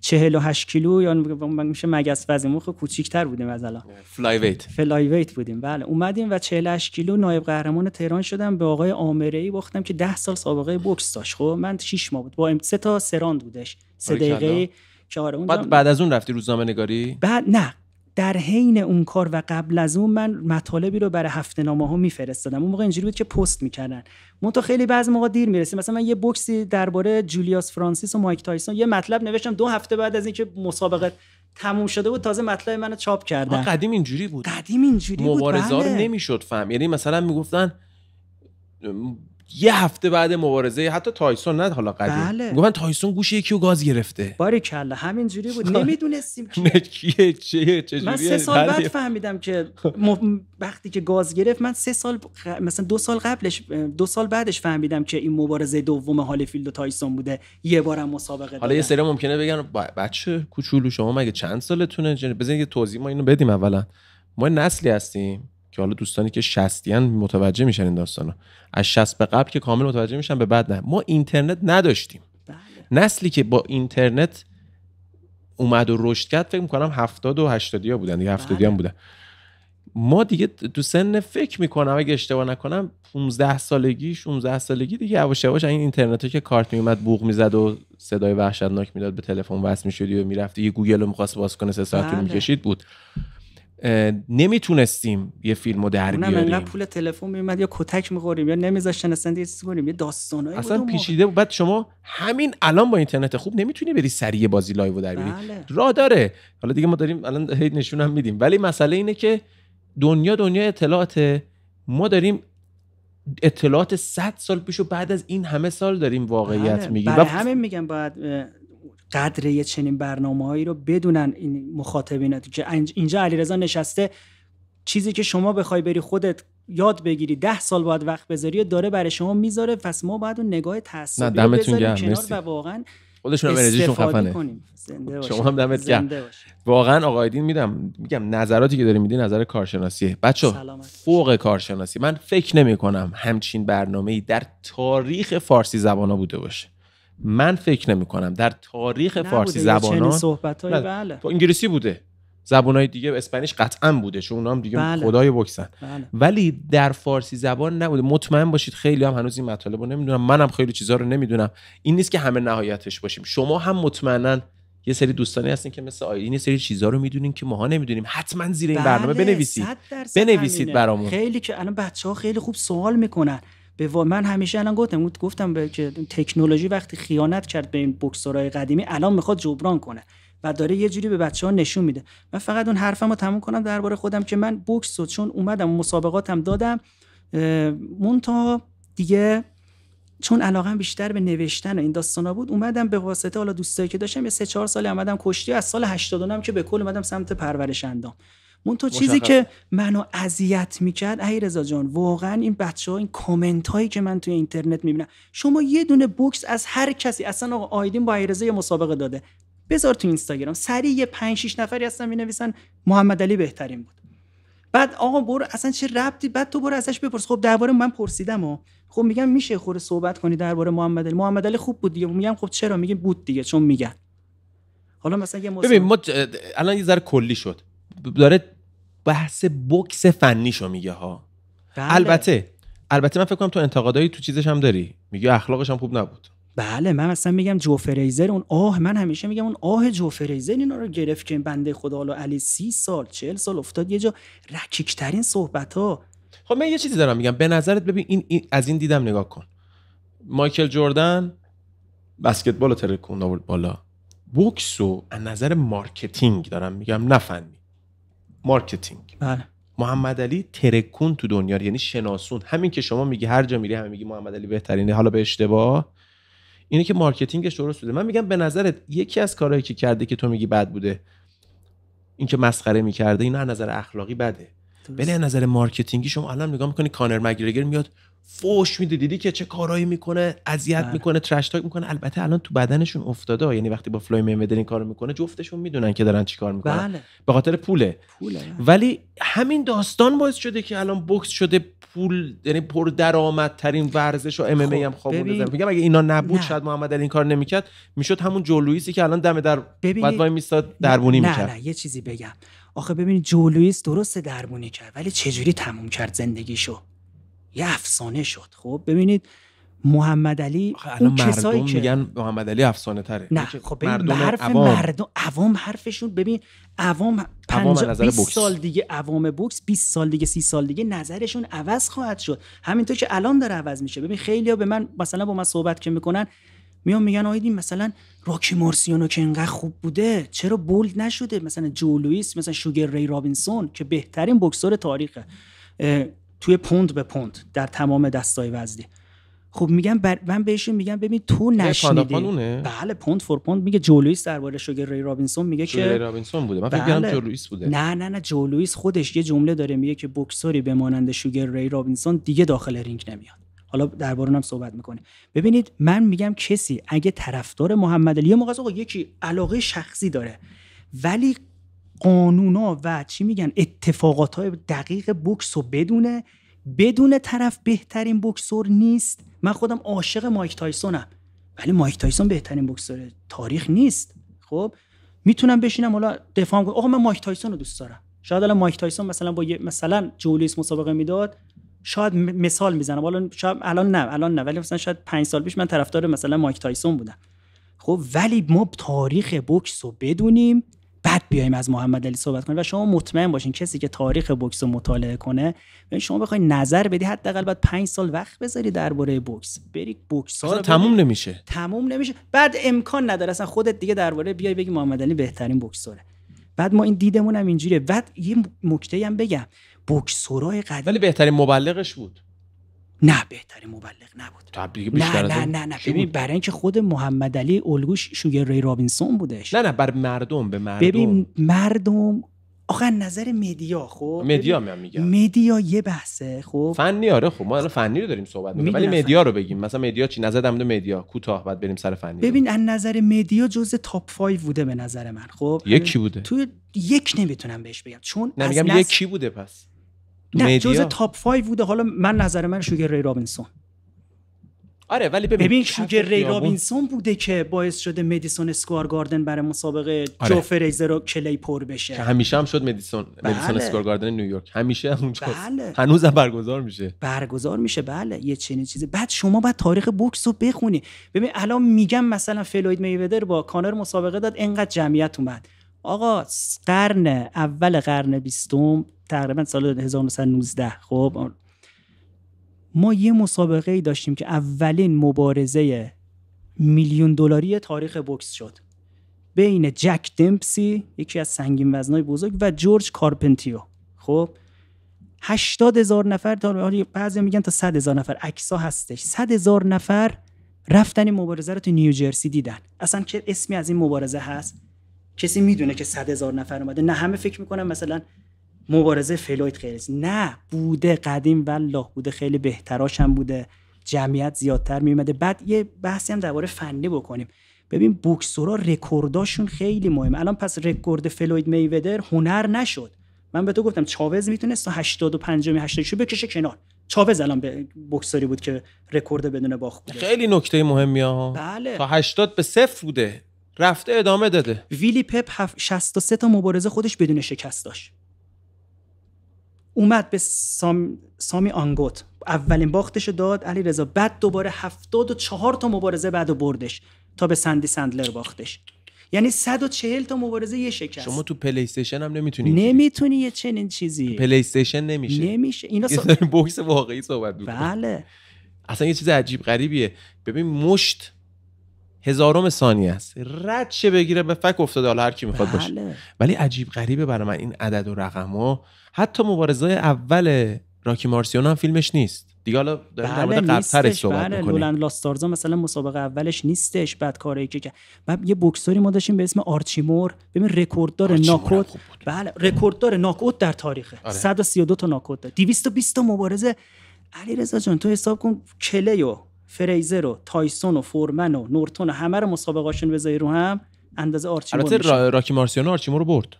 48 کیلو یا میشه مگس وزن مخ خب کوچیک‌تر بودیم از الان فلای ویت فلای ویت بودیم بله اومدیم و 48 کیلو نایب قهرمان تهران شدم به آقای آمره ای باختم که 10 سال سابقه بوکس داشت خب من 6 ماه بود با سه تا سراند بودش سه دقیقه که بعد, از اون رفتی روزنامه نگاری بعد نه در حین اون کار و قبل از اون من مطالبی رو برای هفته نامه ها میفرستادم اون موقع اینجوری بود که پست میکردن من تا خیلی بعضی موقع دیر میرسیم مثلا من یه بوکسی درباره جولیاس فرانسیس و مایک تایسون یه مطلب نوشتم دو هفته بعد از اینکه مسابقه تموم شده بود تازه مطلب منو چاپ کردن قدیم اینجوری بود قدیم اینجوری بود مبارزه رو بله. نمیشد فهم یعنی مثلا میگفتن یه هفته بعد مبارزه حتی تایسون نه حالا قدیم بله. من تایسون گوش یکی رو گاز گرفته باری کلا جوری بود نمیدونستیم کیه من سه سال بعد بله. فهمیدم که وقتی که گاز گرفت من سه سال مثلا دو سال قبلش دو سال بعدش فهمیدم که این مبارزه دوم فیلد و تایسون بوده یه بارم مسابقه حالا یه سری ممکنه بگن بچه کوچولو شما مگه چند سالتونه بزنید یه توضیح ما اینو بدیم اولا ما نسلی هستیم که حالا دوستانی که شستیان متوجه میشن این داستانو از شست به قبل که کامل متوجه میشن به بعد نه ما اینترنت نداشتیم بله. نسلی که با اینترنت اومد و رشد کرد فکر میکنم هفتاد و هشتادی ها بودن دیگه هفتادی هم بله. بودن ما دیگه تو سن فکر میکنم اگه اشتباه نکنم 15 سالگی 16 سالگی دیگه یواش یواش این اینترنت که کارت میومد بوغ میزد و صدای وحشتناک میداد به تلفن وصل میشدی و میرفتی یه گوگل رو میخواست باز کنه سه ساعت طول بله. میکشید بود نمیتونستیم یه فیلم رو در بیاریم نه پول تلفن میمد یا کتک میخوریم یا نمیذاشتن اصلا دیگه چیزی کنیم یه داستانایی اصلا پیچیده بود بعد شما همین الان با اینترنت خوب نمیتونی بری سریع بازی لایو در بیاری بله. راه داره حالا دیگه ما داریم الان هی نشون هم میدیم ولی مسئله اینه که دنیا دنیا اطلاعات ما داریم اطلاعات 100 سال و بعد از این همه سال داریم واقعیت بله. میگیم همین میگم قدر یه چنین هایی رو بدونن این مخاطبین که اینجا علیرضا نشسته چیزی که شما بخوای بری خودت یاد بگیری ده سال بعد وقت بذاری داره برای شما میذاره پس ما باید اون نگاه تحصیلی بذاریم کنار و واقعا خودشون خفنه کنیم. شما هم دمت گرم واقعا آقای دین میدم میگم نظراتی که داری میدی نظر کارشناسیه بچه فوق کارشناسی من فکر نمی کنم همچین برنامه در تاریخ فارسی زبان بوده باشه من فکر نمی کنم در تاریخ فارسی زبانان صحبت های بله. بله. تو انگلیسی بوده زبانهای دیگه اسپانیش قطعا بوده چون اونا هم دیگه بله. خدای بکسن بله. ولی در فارسی زبان نبوده مطمئن باشید خیلی هم هنوز این مطالب رو نمیدونم منم خیلی چیزها رو نمیدونم این نیست که همه نهایتش باشیم شما هم مطمئنا یه سری دوستانی هستین که مثل آیلین یه سری چیزها رو میدونین که ماها نمیدونیم حتما زیر این بله، برنامه بنویسید بنویسید برامون خیلی که الان بچه ها خیلی خوب سوال میکنن به و... من همیشه الان گفتم گفتم به که تکنولوژی وقتی خیانت کرد به این بوکسورای قدیمی الان میخواد جبران کنه و داره یه جوری به بچه ها نشون میده من فقط اون حرفم رو تموم کنم درباره خودم که من بوکس و چون اومدم مسابقاتم دادم تا دیگه چون علاقه بیشتر به نوشتن و این داستانا بود اومدم به واسطه حالا دوستایی که داشتم یه سه چهار سال اومدم کشتی از سال 89 که به کل اومدم سمت پرورش اندام تو چیزی که منو اذیت میکرد ای رضا جان واقعا این بچه ها این کامنت هایی که من توی اینترنت میبینم شما یه دونه بوکس از هر کسی اصلا آقا آیدین با ایرزا یه مسابقه داده بذار تو اینستاگرام سری یه 5 6 نفری هستن مینویسن محمد علی بهترین بود بعد آقا برو اصلا چه ربطی بعد تو برو ازش بپرس خب درباره من پرسیدم و خب میگم میشه خور صحبت کنی درباره محمد علی محمد علی خوب بود دیگه میگم خب چرا میگه بود دیگه چون میگن حالا مثلا یه ببین ما الان یه ذره کلی شد داره بحث بکس فنیشو میگه ها بله. البته البته من فکر کنم تو انتقادایی تو چیزش هم داری میگه اخلاقش هم خوب نبود بله من مثلا میگم جو فریزر اون آه من همیشه میگم اون آه جو فریزر اینا رو گرفت که این بنده خدا حالا علی سی سال چهل سال افتاد یه جا رکیکترین صحبت ها خب من یه چیزی دارم میگم به نظرت ببین این, از این دیدم نگاه کن مایکل جوردن بسکتبال رو ترکون بالا بوکس و از نظر مارکتینگ دارم میگم نفنی مارکتینگ بله محمد علی ترکون تو دنیا یعنی شناسون همین که شما میگی هر جا میری همین میگی محمد علی بهترینه حالا به اشتباه اینه که مارکتینگش درست بوده من میگم به نظرت یکی از کارهایی که کرده که تو میگی بد بوده اینکه مسخره میکرده اینا از نظر اخلاقی بده ولی یعنی از نظر مارکتینگی شما الان نگاه میکنی کانر مگرگر میاد فوش میده دیدی که چه کارایی میکنه اذیت بله. میکنه ترش تاک میکنه البته الان تو بدنشون افتاده یعنی وقتی با فلوی میمدر این کارو میکنه جفتشون میدونن که دارن چیکار میکنن بله. به خاطر پوله, ولی همین داستان باعث شده که الان بوکس شده پول یعنی پر ورزش و ام ام ای هم خوابونده میگم اگه اینا نبود شاید محمد علی این کار نمیکرد میشد همون جولویسی که الان دم در بعد وای میستاد دربونی میکرد نه نه یه چیزی بگم آخه ببینید جولویس درست دربونی کرد ولی چجوری تموم کرد زندگیشو یه افسانه شد خب ببینید محمد علی الان مردم که... میگن محمد علی افسانه تره نه خب مردم حرف عوام. مردم عوام حرفشون ببین عوام 50 20 سال دیگه عوام بوکس 20 سال دیگه 30 سال دیگه نظرشون عوض خواهد شد همینطور که الان داره عوض میشه ببین خیلیا به من مثلا با من صحبت که میکنن میان میگن آیدین مثلا راکی مارسیانو که انقدر خوب بوده چرا بولد نشده مثلا جو لوئیس مثلا شوگر ری رابینسون که بهترین بوکسور تاریخه توی پوند به پوند در تمام دستای وزنی خب میگم من بهشون میگم ببین تو نشنیدی بله پوند فور پوند میگه جولویس درباره شوگر ری رابینسون میگه که رابینسون بوده من فکر بله. جولویس بوده نه نه نه جولویس خودش یه جمله داره میگه که بوکسوری به مانند شوگر ری رابینسون دیگه داخل رینگ نمیاد حالا درباره هم صحبت میکنه ببینید من میگم کسی اگه طرفدار محمد علی موقع یکی علاقه شخصی داره ولی قانونا و چی میگن اتفاقات های دقیق بوکس رو بدونه بدون طرف بهترین بکسور نیست من خودم عاشق مایک تایسونم ولی مایک تایسون بهترین بکسور تاریخ نیست خب میتونم بشینم حالا دفاع کنم آقا من مایک تایسون رو دوست دارم شاید الان مایک تایسون مثلا با مثلا جولیس مسابقه میداد شاید مثال میزنم حالا شاید الان نه الان نه ولی مثلا شاید 5 سال پیش من طرفدار مثلا مایک تایسون بودم خب ولی ما تاریخ بوکس رو بدونیم بعد بیایم از محمد علی صحبت کنیم و شما مطمئن باشین کسی که تاریخ بوکس رو مطالعه کنه شما بخوای نظر بدی حداقل بعد 5 سال وقت بذاری درباره بوکس بری بوکس رو تموم نمیشه تموم نمیشه بعد امکان نداره اصلا خودت دیگه درباره بیای بگی محمد علی بهترین بوکسوره بعد ما این دیدمون هم اینجوریه بعد یه مکته هم بگم بوکسورای قدیم ولی بهترین مبلغش بود نه بهترین مبلغ نبود نه نه نه, نه. ببین برای اینکه خود محمد علی الگوش شوگر ری رابینسون بودش نه نه بر مردم به مردم ببین مردم آخه نظر مدیا خب مدیا میام میگم مدیا یه بحثه خب فنی آره خب ما الان فنی رو داریم صحبت میکنیم ولی مدیا رو بگیم مثلا مدیا چی نظر در مدیا کوتاه بعد بریم سر فنی ببین از نظر مدیا جزء تاپ 5 بوده به نظر من خب یکی بوده تو یک نمیتونم بهش بگم چون نمیگم نس... یکی بوده پس نه جزء تاپ 5 بوده حالا من نظر من شوگر ری رابینسون آره ولی ببین, ببین شوگر ری رابینسون بوده که باعث شده مدیسون اسکوار گاردن برای مسابقه آره. جو فریزر و کلی پر بشه که همیشه هم شد مدیسون بله. مدیسون اسکوار گاردن نیویورک همیشه هم اونجا بله. هنوز هم برگزار میشه برگزار میشه بله یه چنین چیزی بعد شما بعد تاریخ بوکس رو بخونی ببین الان میگم مثلا فلوید میویدر با کانر مسابقه داد انقدر جمعیت اومد آقا قرن اول قرن بیستم تقریبا سال 1919 خب ما یه مسابقه ای داشتیم که اولین مبارزه میلیون دلاری تاریخ بکس شد بین جک دمپسی یکی از سنگین وزنای بزرگ و جورج کارپنتیو خب 80 هزار نفر تا بعضی میگن تا صد هزار نفر اکسا هستش صد هزار نفر رفتن این مبارزه رو تو نیوجرسی دیدن اصلا که اسمی از این مبارزه هست کسی میدونه که صد هزار نفر اومده نه همه فکر میکنن مثلا مبارزه فلوید خیلی نه بوده قدیم و والله بوده خیلی بهتراش هم بوده جمعیت زیادتر میومده بعد یه بحثی هم درباره فنی بکنیم ببین بوکسورا رکورداشون خیلی مهمه الان پس رکورد فلوید میودر هنر نشد من به تو گفتم چاوز میتونست 85 86 بکشه کنار چاوز الان به بوکسوری بود که رکورد بدون باخت خیلی نکته مهمی ها بله. تا 80 به صفر بوده رفته ادامه داده ویلی پپ 63 تا مبارزه خودش بدون شکست داشت اومد به سام... سامی آنگوت اولین باختش داد علی رضا بعد دوباره 74 تا مبارزه بعد بردش تا به سندی سندلر باختش یعنی 140 تا مبارزه یه شکست شما تو پلی استیشن هم نمیتونی نمیتونی یه چنین چیزی پلی استیشن نمیشه نمیشه اینا سا... بوکس واقعی صحبت بله اصلا یه چیز عجیب غریبیه ببین مشت هزارم ثانیه است رد چه بگیره به فک افتاده حالا هر کی میخواد باشه بله. ولی عجیب غریبه برای من این عدد و رقم ها حتی مبارزه اول راکی مارسیون هم فیلمش نیست دیگه حالا داریم در مورد بله، صحبت بله لولند لاستارزا مثلا مسابقه اولش نیستش بعد کاری که که. یه بوکسوری ما داشتیم به اسم آرچیمور ببین رکورددار ناکوت بله رکورددار ناکوت در تاریخه 132 آره. تا ناکوت 220 تا مبارزه علی رضا جان تو حساب کن کلیو فریزر و تایسون و فورمن و نورتون و همه رو مسابقاشون بذاری رو هم اندازه آرچیمور البته را... راکی مارسیانو آرچیمور رو برد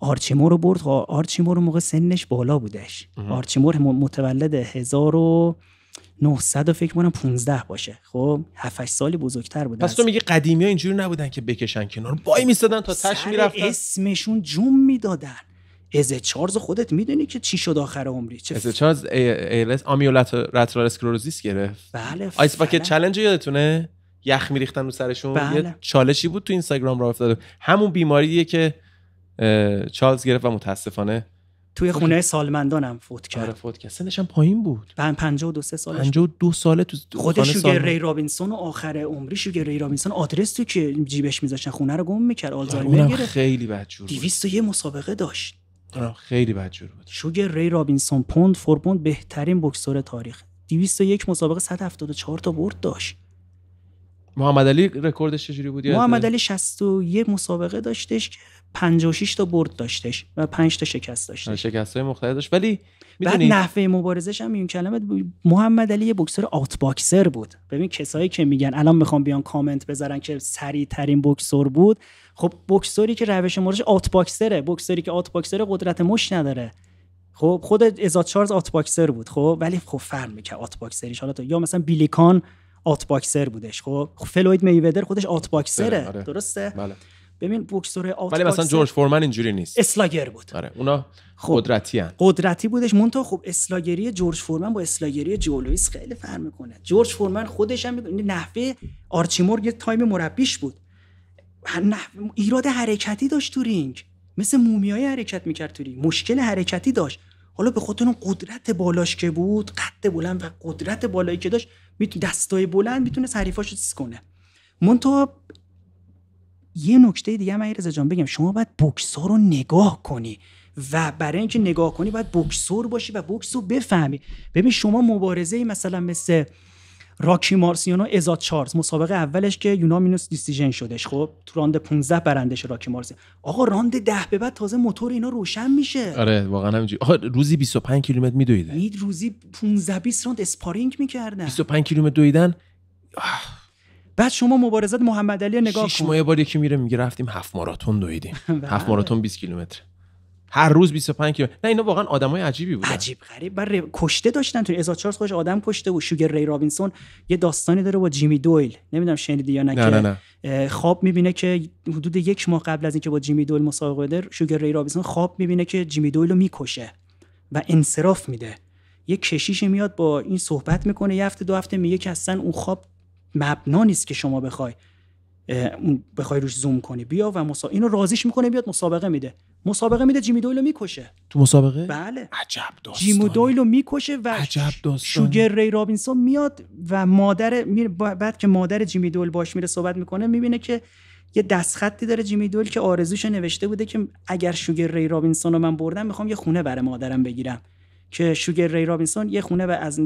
آرچیمور رو برد خب آرچیمور رو موقع سنش بالا بودش اه. متولد هزار فکر کنم 15 باشه خب 7 8 سالی بزرگتر بوده پس تو میگی قدیمی ها اینجوری نبودن که بکشن کنار بای میسادن تا تش میرفتن اسمشون جون میدادن از چارز خودت میدونی که چی شد آخر عمری چه از چارز ایلس رترال اسکلروزیس گرفت بله آیس باکت چالنج یادتونه یخ میریختن رو سرشون بله. یه چالشی بود تو اینستاگرام راه افتاده همون بیماریه که چارلز گرفت و متاسفانه توی خب خونه سالمندانم فوت کرد آره فوت کرد سنش هم پایین بود بن 52 سه سالش 52 ساله تو خودش شوگر ری رابینسون و آخر عمری شوگر ری رابینسون آدرس تو که جیبش میذاشن خونه رو گم میکرد آلزایمر آره، گرفت خیلی بدجور 201 مسابقه داشت خیلی بد بود شوگر ری رابینسون پوند فور بهترین بکسور تاریخ 201 مسابقه 174 تا برد داشت محمد علی رکوردش چجوری بود محمد علی 61 مسابقه داشتش که 56 تا برد داشتش و 5 تا شکست داشت شکست های مختلف داشت ولی بعد نحوه مبارزش هم این کلمه محمد علی یه بکسر آت باکسر بود ببین کسایی که میگن الان میخوام بیان کامنت بذارن که سریع ترین بکسر بود خب بکسری که روش مبارزش آت باکسره بکسری که آت باکسره قدرت مش نداره خب خود ازاد چارلز آت باکسر بود خب ولی خب فرق میکنه آت باکسریش حالا تو یا مثلا بیلیکان آت باکسر بودش خب, خب فلوید میویدر خودش آت باکسره آره، آره. درسته بله. ببین بوکسور آوت ولی مثلا جورج فورمن اینجوری نیست اسلاگر بود آره اونا خب. قدرتی هن. قدرتی بودش مونتا خب اسلاگری جورج فورمن با اسلاگری جولویس خیلی فرق میکنه جورج فورمن خودش هم نحوه آرچیمور یه تایم مربیش بود ایراد حرکتی داشت تو رینگ مثل مومیای حرکت میکرد تو رینگ مشکل حرکتی داشت حالا به خاطر قدرت بالاش که بود قد بلند و قدرت بالایی که داشت میتونه دستای بلند میتونه حریفاشو چیز کنه تو یه نکته دیگه من ایرزا جان بگم شما باید بوکسا رو نگاه کنی و برای اینکه نگاه کنی باید بوکسور باشی و بوکس رو بفهمی ببین شما مبارزه ای مثلا مثل راکی مارسیانو ازاد چارلز مسابقه اولش که مینوس دیسیژن شدش خب تو راند 15 برندش راکی مارسی آقا راند 10 به بعد تازه موتور اینا روشن میشه آره واقعا همینجوری آقا روزی 25 کیلومتر میدویدن می یعنی روزی 15 20 راند اسپارینگ میکردن 25 کیلومتر دویدن بعد شما مبارزت محمد علی نگاه شش ماه یه بار یکی میره میگه رفتیم هفت ماراتون دویدیم بله. هفت ماراتون 20 کیلومتر هر روز 25 کیلومتر نه اینا واقعا آدمای عجیبی بودن عجیب غریب بر ری... کشته داشتن تو ازا چارلز خودش آدم کشته بود شوگر ری رابینسون یه داستانی داره با جیمی دویل نمیدونم شنیدی یا نه, نه, نه, نه. خواب میبینه که حدود یک ماه قبل از اینکه با جیمی دویل مسابقه بده شوگر ری رابینسون خواب میبینه که جیمی دویل رو میکشه و انصراف میده یک کشیش میاد با این صحبت میکنه یه هفته دو هفته میگه که اصلا اون خواب مبنا نیست که شما بخوای بخوای روش زوم کنی بیا و مسا... اینو رازیش میکنه بیاد مسابقه میده مسابقه میده جیمی دویلو میکشه تو مسابقه بله عجب داستان جیمی دویلو میکشه و عجب شوگر ری رابینسون میاد و مادر بعد که مادر جیمی دویل باش میره صحبت میکنه میبینه که یه دست خطی داره جیمی دویل که آرزوش نوشته بوده که اگر شوگر ری رابینسون رو من بردم میخوام یه خونه برای مادرم بگیرم که شوگر ری رابینسون یه خونه و از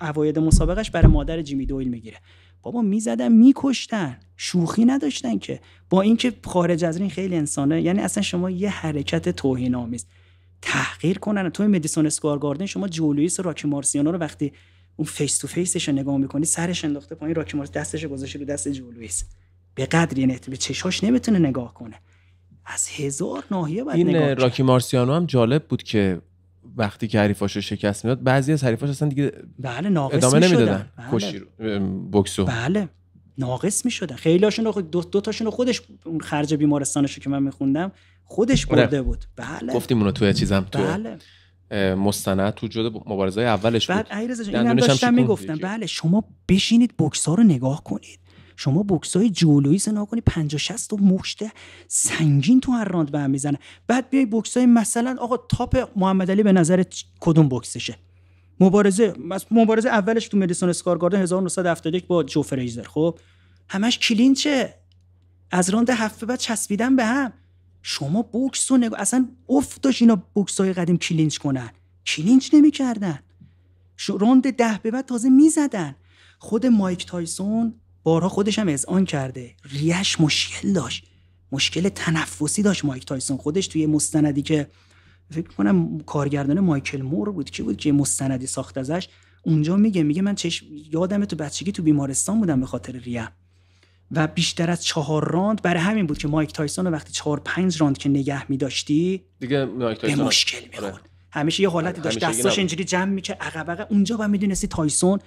اواید مسابقهش برای مادر جیمی دویل میگیره بابا میزدن میکشتن شوخی نداشتن که با اینکه خارج از این خیلی انسانه یعنی اصلا شما یه حرکت توهین آمیز تحقیر کنن توی مدیسون اسکوار گاردن شما جولیوس راکی مارسیانو رو وقتی اون فیس تو فیسش نگاه میکنی سرش انداخته پایین راکی مارس دستش گذاشته رو دست جولویس به قدری یعنی به چشاش نمیتونه نگاه کنه از هزار ناحیه بعد این نگاه راکی مارسیانو هم جالب بود که وقتی که حریفاشو شکست میداد بعضی از حریفاش اصلا دیگه بله ناقص ادامه نمیدادن کشی بله. بوکسو بله ناقص میشدن خیلی هاشون دو, دو تاشون خودش اون خرج بیمارستانشو که من میخوندم خودش آره. برده بود بله گفتیم اونو توی چیزم تو بله. مستند تو جد مبارزه اولش بود بعد داشتم میگفتم بله شما بشینید بوکس رو نگاه کنید شما بوکس های جولویی سنا کنی 50 60 تا مشت سنگین تو هر راند به میزنه بعد بیای بوکس های مثلا آقا تاپ محمد علی به نظر کدوم بوکسشه مبارزه مبارزه اولش تو مدیسون اسکار گاردن 1971 با جو فریزر خب همش کلینچه از راند هفته بعد چسبیدن به هم شما بوکس رو اصلا افت داشت اینا بوکس های قدیم کلینچ کنن کلینچ نمیکردن راند ده به بعد تازه زدن خود مایک تایسون بارها خودش هم آن کرده ریش مشکل داشت مشکل تنفسی داشت مایک تایسون خودش توی مستندی که فکر کنم کارگردان مایکل مور بود که بود که مستندی ساخت ازش اونجا میگه میگه من چشم یادم تو بچگی تو بیمارستان بودم به خاطر ریه و بیشتر از چهار راند برای همین بود که مایک تایسون وقتی چهار پنج راند که نگه میداشتی دیگه مایک تایسون به مشکل میخورد آره. همیشه یه حالتی داشت دستاش اینجوری جمع میکرد عقب اونجا و میدونستی تایسون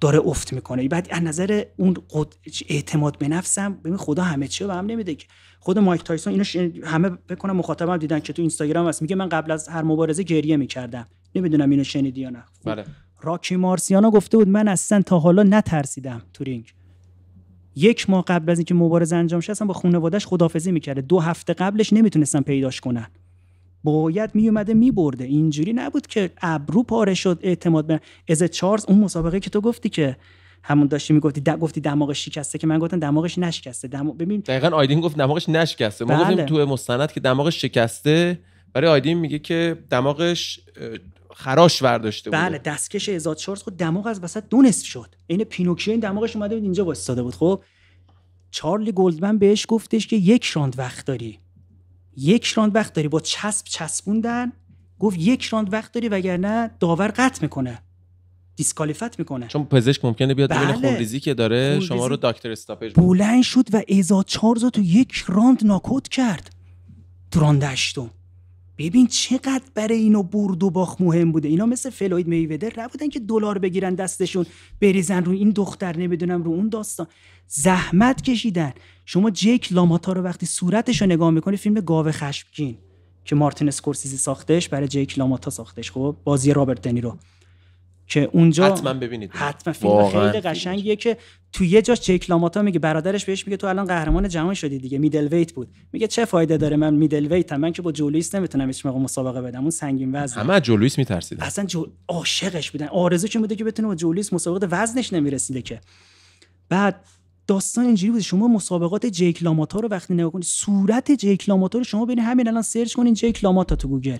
داره افت میکنه بعد از نظر اون قد... اعتماد به نفسم ببین خدا همه چیو به هم نمیده که خود مایک تایسون اینو ش... همه بکنم مخاطبم هم دیدن که تو اینستاگرام هست میگه من قبل از هر مبارزه گریه میکردم نمیدونم اینو شنیدی یا نه خب، بله. راکی مارسیانا گفته بود من اصلا تا حالا نترسیدم تو رینگ یک ماه قبل از اینکه مبارزه انجام شه اصلا با خانواده‌اش خدافظی میکرده دو هفته قبلش نمیتونستن پیداش کنن باید می برده اینجوری نبود که ابرو پاره شد اعتماد به از چارلز اون مسابقه که تو گفتی که همون داشتی میگفتی د... گفتی دماغش شکسته که من گفتم دماغش نشکسته دم... ببین دقیقا آیدین گفت دماغش نشکسته ما گفتیم بله. تو مستند که دماغش شکسته برای آیدین میگه که دماغش خراش برداشته بله دستکش ازاد چارلز خود خب دماغ از وسط دو شد این پینوکیو این دماغش اومده بود اینجا وایساده بود خب چارلی گلدمن بهش گفتش که یک شاند وقت داری یک راند وقت داری با چسب چسبوندن گفت یک راند وقت داری وگرنه داور قطع میکنه دیسکالیفت میکنه چون پزشک ممکنه بیاد بله. خون خونریزی که داره شما رو دکتر استاپج بلند شد و ایزا چارزا تو یک راند ناکود کرد تو راند ببین چقدر برای اینو برد و باخ مهم بوده اینا مثل فلوید میویدر بودن که دلار بگیرن دستشون بریزن رو این دختر نمیدونم رو اون داستان زحمت کشیدن شما جک لاماتا رو وقتی صورتش رو نگاه میکنی فیلم گاوه خشمگین که مارتین اسکورسیزی ساختش برای جیک لاماتا ساختش خب بازی رابرت دنیرو که اونجا حتما ببینید حتما فیلم خیلی قشنگیه که تو یه جا چیکلاماتا میگه برادرش بهش میگه تو الان قهرمان جهان شدی دیگه میدل ویت بود میگه چه فایده داره من میدل ویت هم. من که با جولیس نمیتونم هیچ موقع مسابقه بدم اون سنگین وزن همه از میترسیدن اصلا جو... عاشقش بودن آرزوش بوده که بتونه با جولیس مسابقه وزنش نمیرسیده که بعد داستان اینجوری بود شما مسابقات جیک رو وقتی نگاه کنید صورت جیک رو شما ببینید همین الان سرچ کنین جیک تو گوگل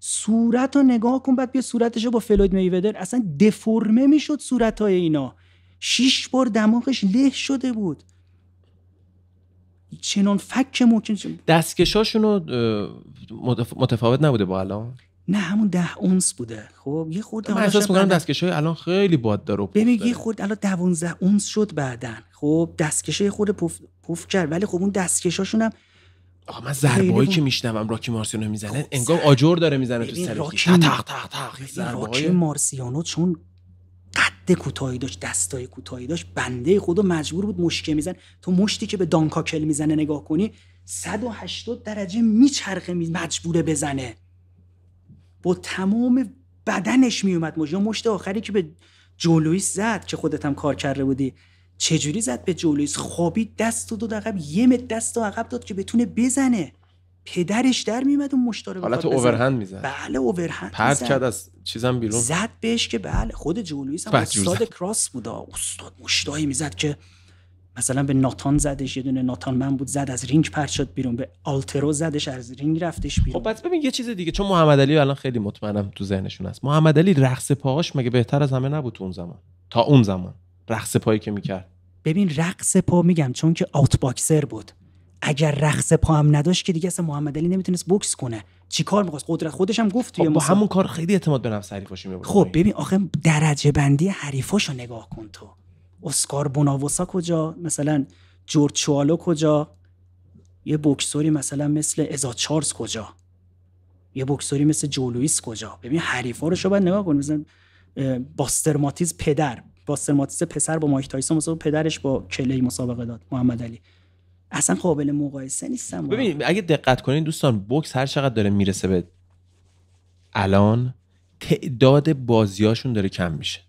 صورت رو نگاه کن بعد بیا صورتش رو با فلوید میودر اصلا دفرمه میشد صورت های اینا شیش بار دماغش له شده بود چنان فک ممکن شد دستکشاشون متفاوت نبوده با الان نه همون ده اونس بوده خب یه خورده من احساس میکنم دستکش های الان خیلی باد داره ببین یه خورده الان دوانزه اونس شد بعدن خب دستکش های خورده پف پف کرد ولی خب اون هاشون هم آقا من زربایی که میشنوم راکی مارسیانو میزنه انگار آجر داره میزنه تو سر راکی... راکی مارسیانو چون قد کوتاهی داشت دستای کوتاهی داشت بنده خدا مجبور بود مشکه میزن تو مشتی که به دانکاکل میزنه نگاه کنی 180 درجه میچرخه می مجبوره بزنه با تمام بدنش میومد مشت مشت آخری که به جولویس زد که خودت هم کار کرده بودی چجوری زد به جولیس خوابی دست و دو عقب یه مت دست و عقب داد که بتونه بزنه پدرش در میمد و مشتاره حالت اوورهند میزد بله اوورهند پرد کرد از چیزم بیرون زد بهش که بله خود جولیس هم استاد کراس بودا استاد مشتایی میزد که مثلا به ناتان زدش یه دونه ناتان من بود زد از رینگ پرت شد بیرون به آلترو زدش از رینگ رفتش بیرون خب بس ببین یه چیز دیگه چون محمد علی الان خیلی مطمئنم تو ذهنشون هست محمد علی رقص پاهاش مگه بهتر از همه نبود تو اون زمان تا اون زمان رقص پایی که میکرد ببین رقص پا میگم چون که آوت باکسر بود اگر رقص پا هم نداشت که دیگه اصلا محمد علی نمیتونست بوکس کنه چیکار میخواست قدرت خودش هم گفت خب، با همون کار خیلی اعتماد به نفس حریفاش خب ببین آخه درجه بندی حریفاشو نگاه کن تو اسکار بوناوسا کجا مثلا جورج چوالو کجا یه بوکسوری مثلا مثل ازا چارلز کجا یه بوکسوری مثل جولویس کجا ببین حریفا رو شو نگاه کن مثلا باسترماتیز پدر با سماتیس پسر با مایک تایسون پدرش با کلی مسابقه داد محمد علی اصلا قابل مقایسه نیستم ببین اگه دقت کنین دوستان بوکس هر چقدر داره میرسه به الان تعداد بازیاشون داره کم میشه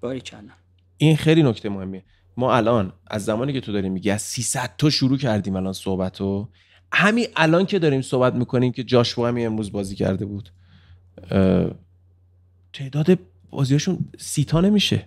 باری کلا این خیلی نکته مهمیه ما الان از زمانی که تو داری میگی از 300 تا شروع کردیم الان صحبتو همین الان که داریم صحبت میکنیم که جاشوا همین امروز بازی کرده بود تعداد بازیاشون سیتا نمیشه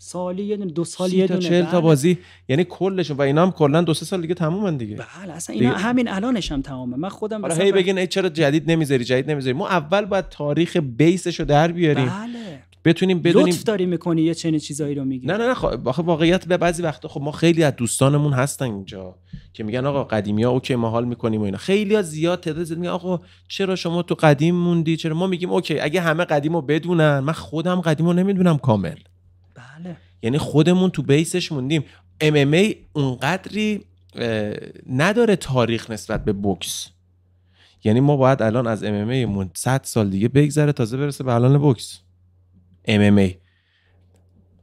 سالی یه دونه دو سال یه دونه تا بله. بازی یعنی کلشون و اینا هم کلا دو سه سال دیگه تمومن دیگه بله اصلا اینا دیگه. همین الانش هم تمامه من خودم آره هی بگین چرا جدید نمیذاری جدید نمیذاری ما اول باید تاریخ بیسش رو در بیاریم بله بتونیم بدونیم لطف داری میکنی یه چنین چیزایی رو میگی نه نه نه خب واقعیت به بعضی وقتا خب ما خیلی از دوستانمون هستن اینجا که میگن آقا قدیمی ها اوکی ما حال میکنیم و اینا خیلی ها زیاد تعداد زیاد میگن آقا چرا شما تو قدیم موندی چرا ما میگیم اوکی اگه همه رو بدونن من خودم قدیمو نمیدونم کامل یعنی خودمون تو بیسش موندیم MMA اونقدری نداره تاریخ نسبت به بوکس یعنی ما باید الان از MMA مون 100 سال دیگه بگذره تازه برسه به الان بوکس MMA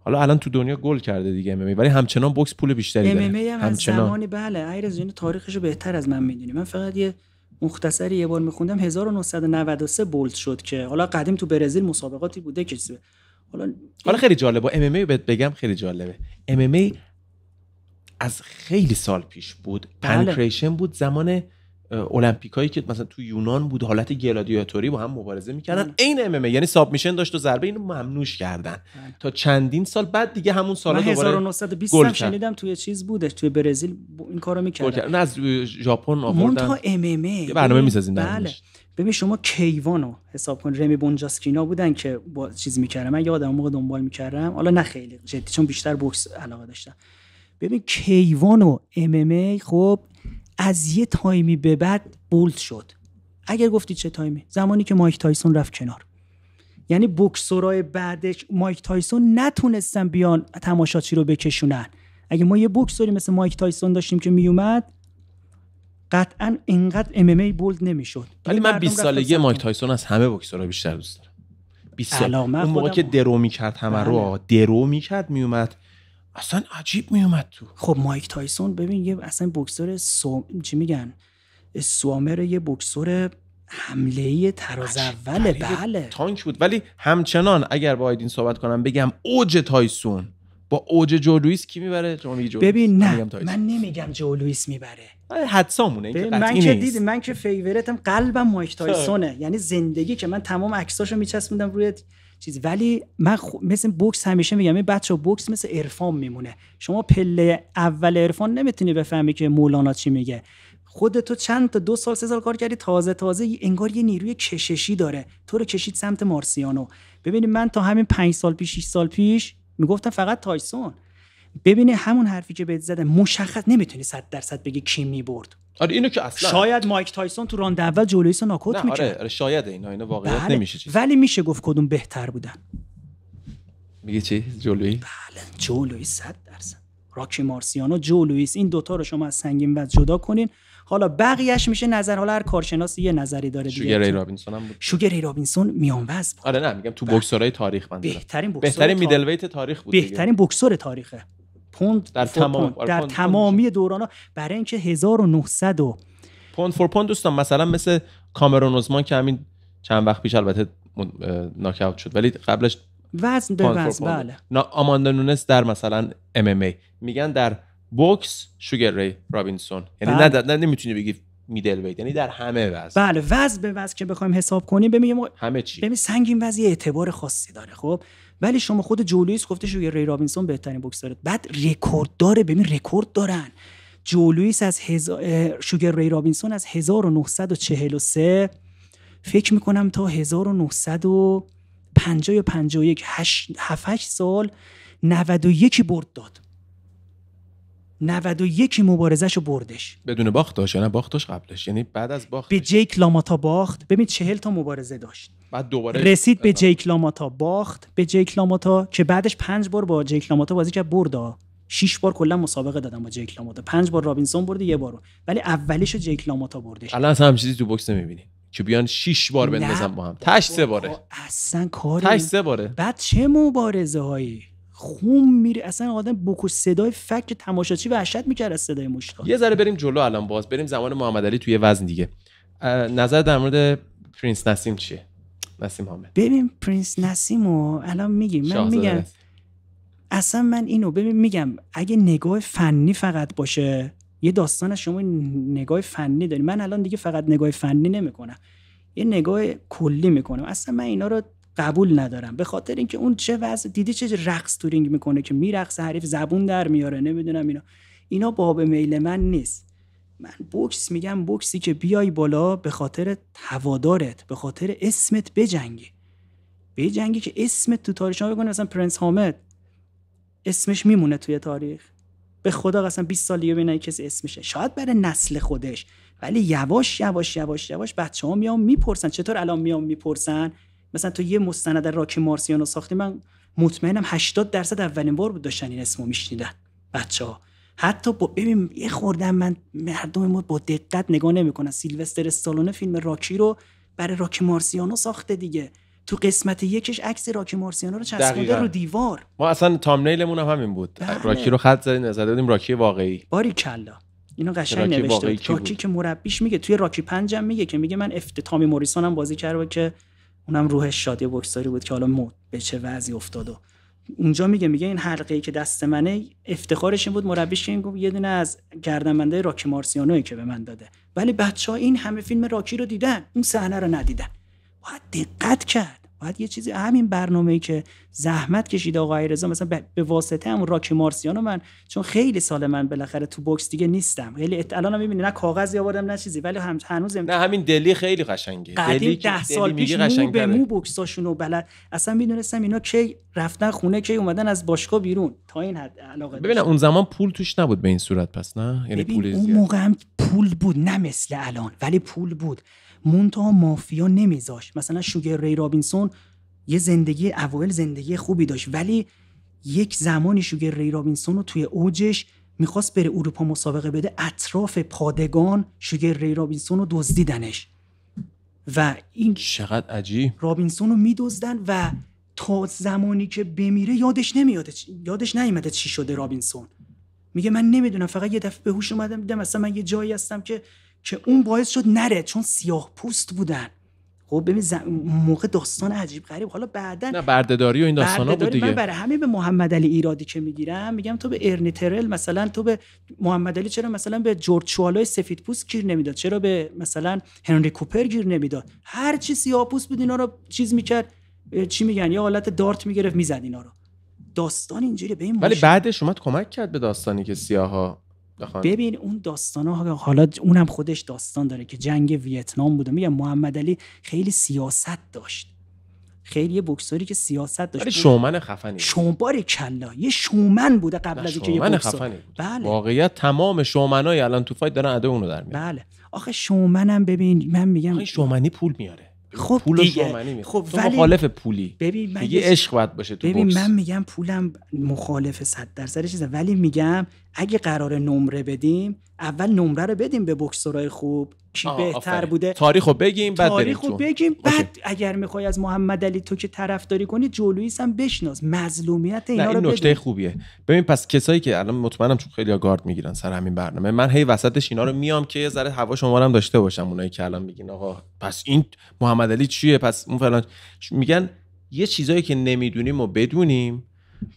حالا الان تو دنیا گل کرده دیگه ای ولی همچنان بوکس پول بیشتری داره MMA هم همچنان. از زمانی بله ایرز تاریخش رو بهتر از من میدونی من فقط یه مختصری یه بار میخوندم 1993 بولد شد که حالا قدیم تو برزیل مسابقاتی بوده که حالا خیلی جالبه ام ام بهت بگم خیلی جالبه ام ام از خیلی سال پیش بود بله. پنکریشن بود زمان المپیکایی که مثلا تو یونان بود حالت گلادیاتوری با هم مبارزه میکردن عین بله. ام یعنی ساب میشن داشت و ضربه اینو ممنوش کردن بله. تا چندین سال بعد دیگه همون سال دوباره 1920 شنیدم توی چیز بودش توی برزیل این کارو میکردن از ژاپن آوردن مون ام برنامه بله. ببین شما کیوانو حساب کن رمی بونجاسکینا بودن که با چیز میکردم من یادم موقع دنبال میکردم حالا نه خیلی جدی چون بیشتر بوکس علاقه داشتم ببین کیوان و ام ام ای خب از یه تایمی به بعد بولد شد اگر گفتی چه تایمی زمانی که مایک تایسون رفت کنار یعنی بوکسورای بعدش مایک تایسون نتونستن بیان تماشاچی رو بکشونن اگه ما یه بوکسوری مثل مایک تایسون داشتیم که میومد قطعا اینقدر ام ام ای بولد نمیشد ولی من 20 سالگی مایک تایسون از همه بوکسرا بیشتر دوست دارم 20 سال اون موقع که درو میکرد همه رو بله. درو میکرد میومد اصلا عجیب میومد تو خب مایک تایسون ببین یه اصلا بوکسور سو... چی میگن سوامر یه بوکسور حمله تراز اوله بله تانک بود ولی همچنان اگر با آیدین صحبت کنم بگم اوج تایسون با اوج جولویس کی میبره جولویس ببین نه من, من نمیگم جولویس میبره حدسامونه که من که دیدی من که فیورتم قلبم مایک تایسونه خب. یعنی زندگی که من تمام عکساشو میچسبوندم روی چیز ولی من خو... مثل بوکس همیشه میگم این بچه بوکس مثل عرفان میمونه شما پله اول عرفان نمیتونی بفهمی که مولانا چی میگه خودتو چند تا دو سال سه سال کار کردی تازه تازه انگار یه نیروی کششی داره تو رو کشید سمت مارسیانو ببینید من تا همین پنج سال پیش 6 سال پیش میگفتم فقط تایسون ببینه همون حرفی که بهت زدم مشخص نمیتونی 100 درصد بگی کی میبرد آره اینو که اصلا شاید مایک تایسون تو راند اول رو ناکوت میکنه آره, آره شاید اینا اینا واقعیت بله. نمیشه چیز. ولی میشه گفت کدوم بهتر بودن میگه چی جولوی بله جلوی 100 درصد راکی مارسیانو جولویس این دوتا رو شما از سنگین وزن جدا کنین حالا بقیهش میشه نظر حالا هر کارشناسی یه نظری داره دیگه شوگر ای رابینسون هم بود شوگر ای رابینسون میان وزن آره نه میگم تو بوکسورای بله. تاریخ من بهترین بوکسور بهترین میدل ویت تاریخ بود بهترین بوکسور تاریخه پوند در تمام پوند. در تمامی دوران برای اینکه 1900 و پوند فور پوند دوستان مثلا مثل کامرون اوزمان که همین چند وقت پیش البته ناک شد ولی قبلش وزن به وزن بله آماندا نونس در مثلا ام ام ای میگن در بوکس شوگر ری رابینسون یعنی نه, بله. نه نمیتونی بگی میدل وید یعنی در همه وزن بله وزن به وزن که بخوایم حساب کنیم ببینیم همه چی ببین سنگین وزن یه اعتبار خاصی داره خب ولی شما خود جولویس گفته شوگر ری رابینسون بهترین بوکسر بعد رکورد داره ببین رکورد دارن جولویس از شوگر ری رابینسون از 1943 فکر میکنم تا 1950 یا 51 8 سال 91 برد داد 91 مبارزش رو بردش بدون باخت داشت نه یعنی باخت داشت قبلش یعنی بعد از باخت به جیک لاماتا باخت ببین 40 تا مبارزه داشت بعد دوباره رسید به جیک لاماتا باخت به جیک لاماتا که بعدش پنج بار با جیک لاماتا بازی کرد بردا شش بار کلا مسابقه دادم با جیک لاماتا پنج بار رابینسون برده یه بارو ولی اولیش جیک لاماتا بردش الان هم چیزی تو بوکس نمیبینی که بیان 6 بار بندازم با هم تاش سه باره اصلا کار تاش سه باره بعد چه مبارزه هایی خون میره اصلا آدم بوکس صدای فکر تماشاچی وحشت میکرد از صدای مشتاق یه ذره بریم جلو الان باز بریم زمان محمد علی توی وزن دیگه نظر در مورد پرنس نسیم چیه نسیم حامد ببین پرنس نسیمو الان میگی من میگم اصلا من اینو ببین میگم اگه نگاه فنی فقط باشه یه داستان از شما نگاه فنی داری من الان دیگه فقط نگاه فنی نمیکنم یه نگاه کلی میکنم اصلا من اینا رو قبول ندارم به خاطر اینکه اون چه وضع دیدی چه رقص تورینگ میکنه که میرقصه حریف زبون در میاره نمیدونم اینا اینا باب میل من نیست من بوکس میگم بوکسی که بیای بالا به خاطر توادارت به خاطر اسمت بجنگی جنگی که اسمت تو تاریخ ها بگن مثلا پرنس حامد اسمش میمونه توی تاریخ به خدا قسم 20 سال دیگه ببینن کسی اسمشه شاید برای نسل خودش ولی یواش یواش یواش یواش بچه ها میام میپرسن چطور الان میام میپرسن مثلا تو یه مستند راکی مارسیانو ساختی من مطمئنم 80 درصد اولین بار بود داشتن این اسمو میشنیدن بچه حتی با ببین یه خوردم من مردم ما با دقت نگاه نمیکنن سیلوستر استالونه فیلم راکی رو برای راکی مارسیانو ساخته دیگه تو قسمت یکش عکس راکی مارسیانو رو چسبونده رو دیوار ما اصلا تامنیلمون هم همین بود بله. راکی رو خط زدیم زده بودیم راکی واقعی باری کلا اینو قشنگ نوشته راکی, راکی که مربیش میگه توی راکی پنجم میگه که میگه من افتتامی موریسون هم بازی کرده که اونم روحش شادی بکساری بود که حالا مود به چه وضعی افتاد اونجا میگه میگه این حلقه ای که دست منه افتخارش این بود مربیش که این یه دونه از گردنبنده راکی مارسیانوی که به من داده ولی بچه ها این همه فیلم راکی رو دیدن اون صحنه رو ندیدن باید دقت کرد بعد یه چیزی همین ای که زحمت کشید آقای رضا مثلا به واسطه هم راکی مارسیانو من چون خیلی سال من بالاخره تو باکس دیگه نیستم خیلی الان میبینی نه کاغذی آوردم نه چیزی ولی هم هنوز نه همین دلی خیلی قشنگه دلی ده سال پیش قشنگ به مو بوکساشونو بلد اصلا میدونستم اینا کی رفتن خونه کی اومدن از باشگاه بیرون تا این حد علاقه ببین اون زمان پول توش نبود به این صورت پس نه یعنی پول اون موقع هم پول بود نه مثل الان ولی پول بود مونتا مافیا نمیذاش مثلا شوگر ری رابینسون یه زندگی اوایل زندگی خوبی داشت ولی یک زمانی شوگر ری رابینسون رو توی اوجش میخواست بره اروپا مسابقه بده اطراف پادگان شوگر ری رابینسون رو دزدیدنش و این چقدر عجیب رابینسون رو میدزدن و تا زمانی که بمیره یادش نمیاد یادش نیومده چی شده رابینسون میگه من نمیدونم فقط یه دفعه به هوش اومدم دیدم مثلا من یه جایی هستم که که اون باعث شد نره چون سیاه پوست بودن خب ببین زم... موقع داستان عجیب غریب حالا بعدا نه بردهداری و این داستانا بود دیگه من برای همه به محمد علی ایرادی که میگیرم میگم تو به ارنی مثلا تو به محمد علی چرا مثلا به جورج شوالای پوست گیر نمیداد چرا به مثلا هنری کوپر گیر نمیداد هر چی پوست بود اینا رو چیز میکرد چی میگن یا حالت دارت میگرفت میزد اینا رو داستان اینجوری به این ولی بعدش اومد کمک کرد به داستانی که سیاها ببین اون داستان ها حالا اونم خودش داستان داره که جنگ ویتنام بوده میگم محمد علی خیلی سیاست داشت خیلی یه بکسوری که سیاست داشت شومن خفنی شومباری کلا یه شومن بوده قبل از اینکه یه بکسور بله واقعیت تمام های الان تو فایت دارن عده اونو در میارن بله آخه شومنم ببین من میگم شومنی پول میاره خب پول دیگه خب مخالف پولی ببین من عشق باید باشه تو ببین من میگم پولم مخالف 100 درصد چیزه ولی میگم اگه قرار نمره بدیم اول نمره رو بدیم به بکسورای خوب کی بهتر بوده تاریخو بگیم بعد تاریخو بگیم بعد اگر میخوای از محمد علی تو که طرفداری کنی جلویس هم بشناس مظلومیت اینا این رو نکته خوبیه ببین پس کسایی که الان مطمئنم چون خیلی گارد میگیرن سر همین برنامه من هی وسطش اینا رو میام که یه ذره هوا شما داشته باشم اونایی که الان میگین آقا پس این محمد علی چیه پس اون فلان میگن یه چیزایی که نمیدونیم و بدونیم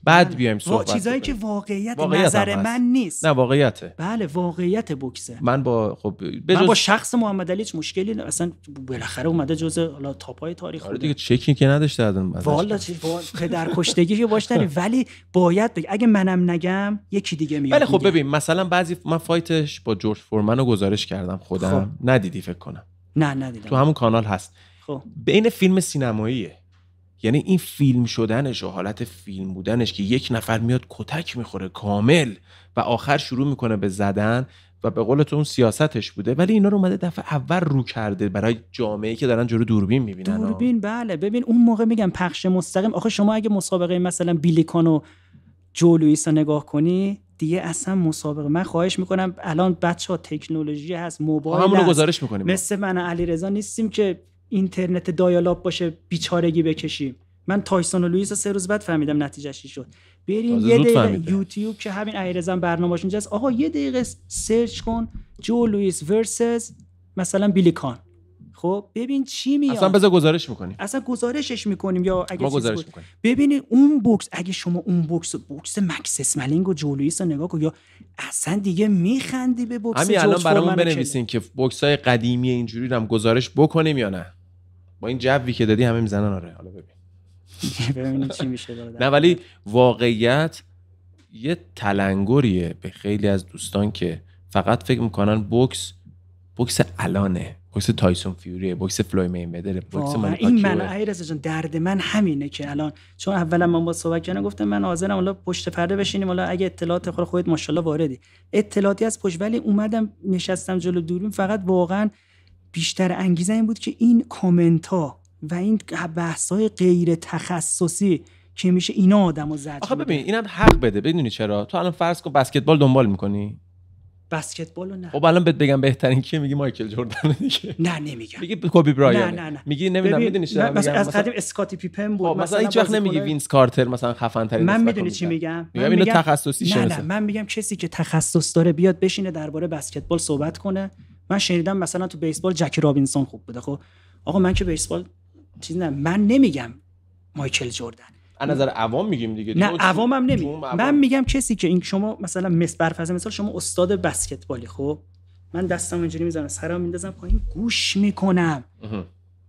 بعد بیایم صحبت چیزایی که واقعیت, نظر من نیست نه واقعیته بله واقعیت بوکسه من با خب من با شخص محمد علی مشکلی نه اصلا بالاخره اومده جزء حالا تاپای تاریخ آره دیگه چکی که نداشته ازم والا در کشتگی که باش داری ولی باید بگه. اگه منم نگم یکی دیگه میاد بله خب ببین مثلا بعضی من فایتش با جورج فورمنو گزارش کردم خودم خب. ندیدی فکر کنم نه ندیدم تو همون کانال هست خب بین فیلم سینماییه یعنی این فیلم شدنش و حالت فیلم بودنش که یک نفر میاد کتک میخوره کامل و آخر شروع میکنه به زدن و به قول تو اون سیاستش بوده ولی اینا رو اومده دفعه اول رو کرده برای جامعه که دارن جلو دوربین میبینن دوربین بله ببین اون موقع میگم پخش مستقیم آخه شما اگه مسابقه مثلا بیلیکان و جو رو نگاه کنی دیگه اصلا مسابقه من خواهش میکنم الان بچه ها تکنولوژی هست موبایل رو گزارش میکنیم مثل من علی نیستیم که اینترنت دایالاب باشه بیچارگی بکشیم من تایسون و لوئیس سه روز بعد فهمیدم نتیجهش شد بریم یه دقیقه یوتیوب که همین ایرزن برنامه‌اش اونجاست آقا یه دقیقه سرچ کن جو لوئیس ورسز مثلا بیلی کان خب ببین چی میاد اصلا بذار گزارش میکنیم اصلا گزارشش میکنیم یا اگه ما گزارش میکنیم اون بوکس اگه شما اون بوکس بوکس مکس اسملینگ و جولویس رو نگاه کن یا اصلا دیگه میخندی به بوکس همین الان برامون بنویسین که بوکس های قدیمی اینجوری هم گزارش بکنیم یا نه با این جوی که دادی همه میزنن آره حالا ببین ببینیم چی میشه نه ولی واقعیت یه تلنگریه به خیلی از دوستان که فقط فکر میکنن بوکس بوکس الانه بوکس تایسون فیوریه بوکس فلوی میمدره بوکس این من جان درد من همینه که الان چون اولا من با صحبت کردن گفتم من حاضرم حالا پشت پرده بشینیم حالا اگه اطلاعات خود خودت ماشاءالله واردی اطلاعاتی از پشت ولی اومدم نشستم جلو دوربین فقط واقعا بیشتر انگیزه این بود که این کامنت ها و این بحث های غیر تخصصی که میشه اینا آدمو زد آخه ببین اینم حق بده بدونی چرا تو الان فرض کن بسکتبال دنبال میکنی بسکتبالو نه خب الان بهت بگم بهترین کیه میگی مایکل جردن دیگه نه نمیگم میگی کوبی برایان نه نه نه میگی نمیدونم میدونی چرا مثلا از قدیم اسکاتی پیپن بود خب، مثلا, مثلا هیچ نمیگی وینس کارتر مثلا خفن ترین من میدونی چی میگم میگم اینو تخصصی نه نه من میگم کسی که تخصص داره بیاد بشینه درباره بسکتبال صحبت کنه من شنیدم مثلا تو بیسبال جکی رابینسون خوب بوده خب آقا من که بیسبال چیز نه من نمیگم مایکل جردن از نظر عوام میگیم دیگه, نه نه هم نمیگم من میگم کسی که این شما مثلا مس برفزه مثال شما استاد بسکتبالی خب من دستم اینجوری میزنم سرم میندازم پایین گوش میکنم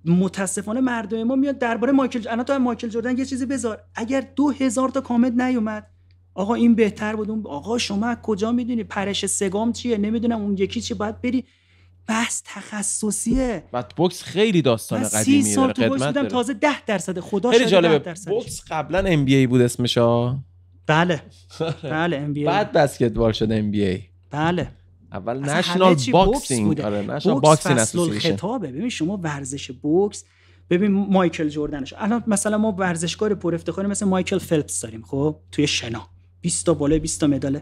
متاسفانه مردم ما میاد درباره مایکل انا تو مایکل جردن یه چیزی بذار اگر دو هزار تا کامنت نیومد آقا این بهتر بود آقا شما کجا میدونی پرش سگام چیه نمیدونم اون یکی چی باید بری بس تخصصیه بعد بوکس خیلی داستان قدیمی داره سال تو بوکس تازه 10 درصد خدا خیلی جالبه بوکس قبلا ام بی ای بود اسمش ها بله آره. بله ام بی ای بعد بسکتبال شد ام بی ای بله اول نشنال باکسینگ بوده. آره نشنال باکسینگ خطابه ببین شما ورزش بوکس ببین مایکل جردنش الان مثلا ما ورزشکار پر افتخاری مثل مایکل فلپس داریم خب توی شنا 20 تا بالا 20 تا مداله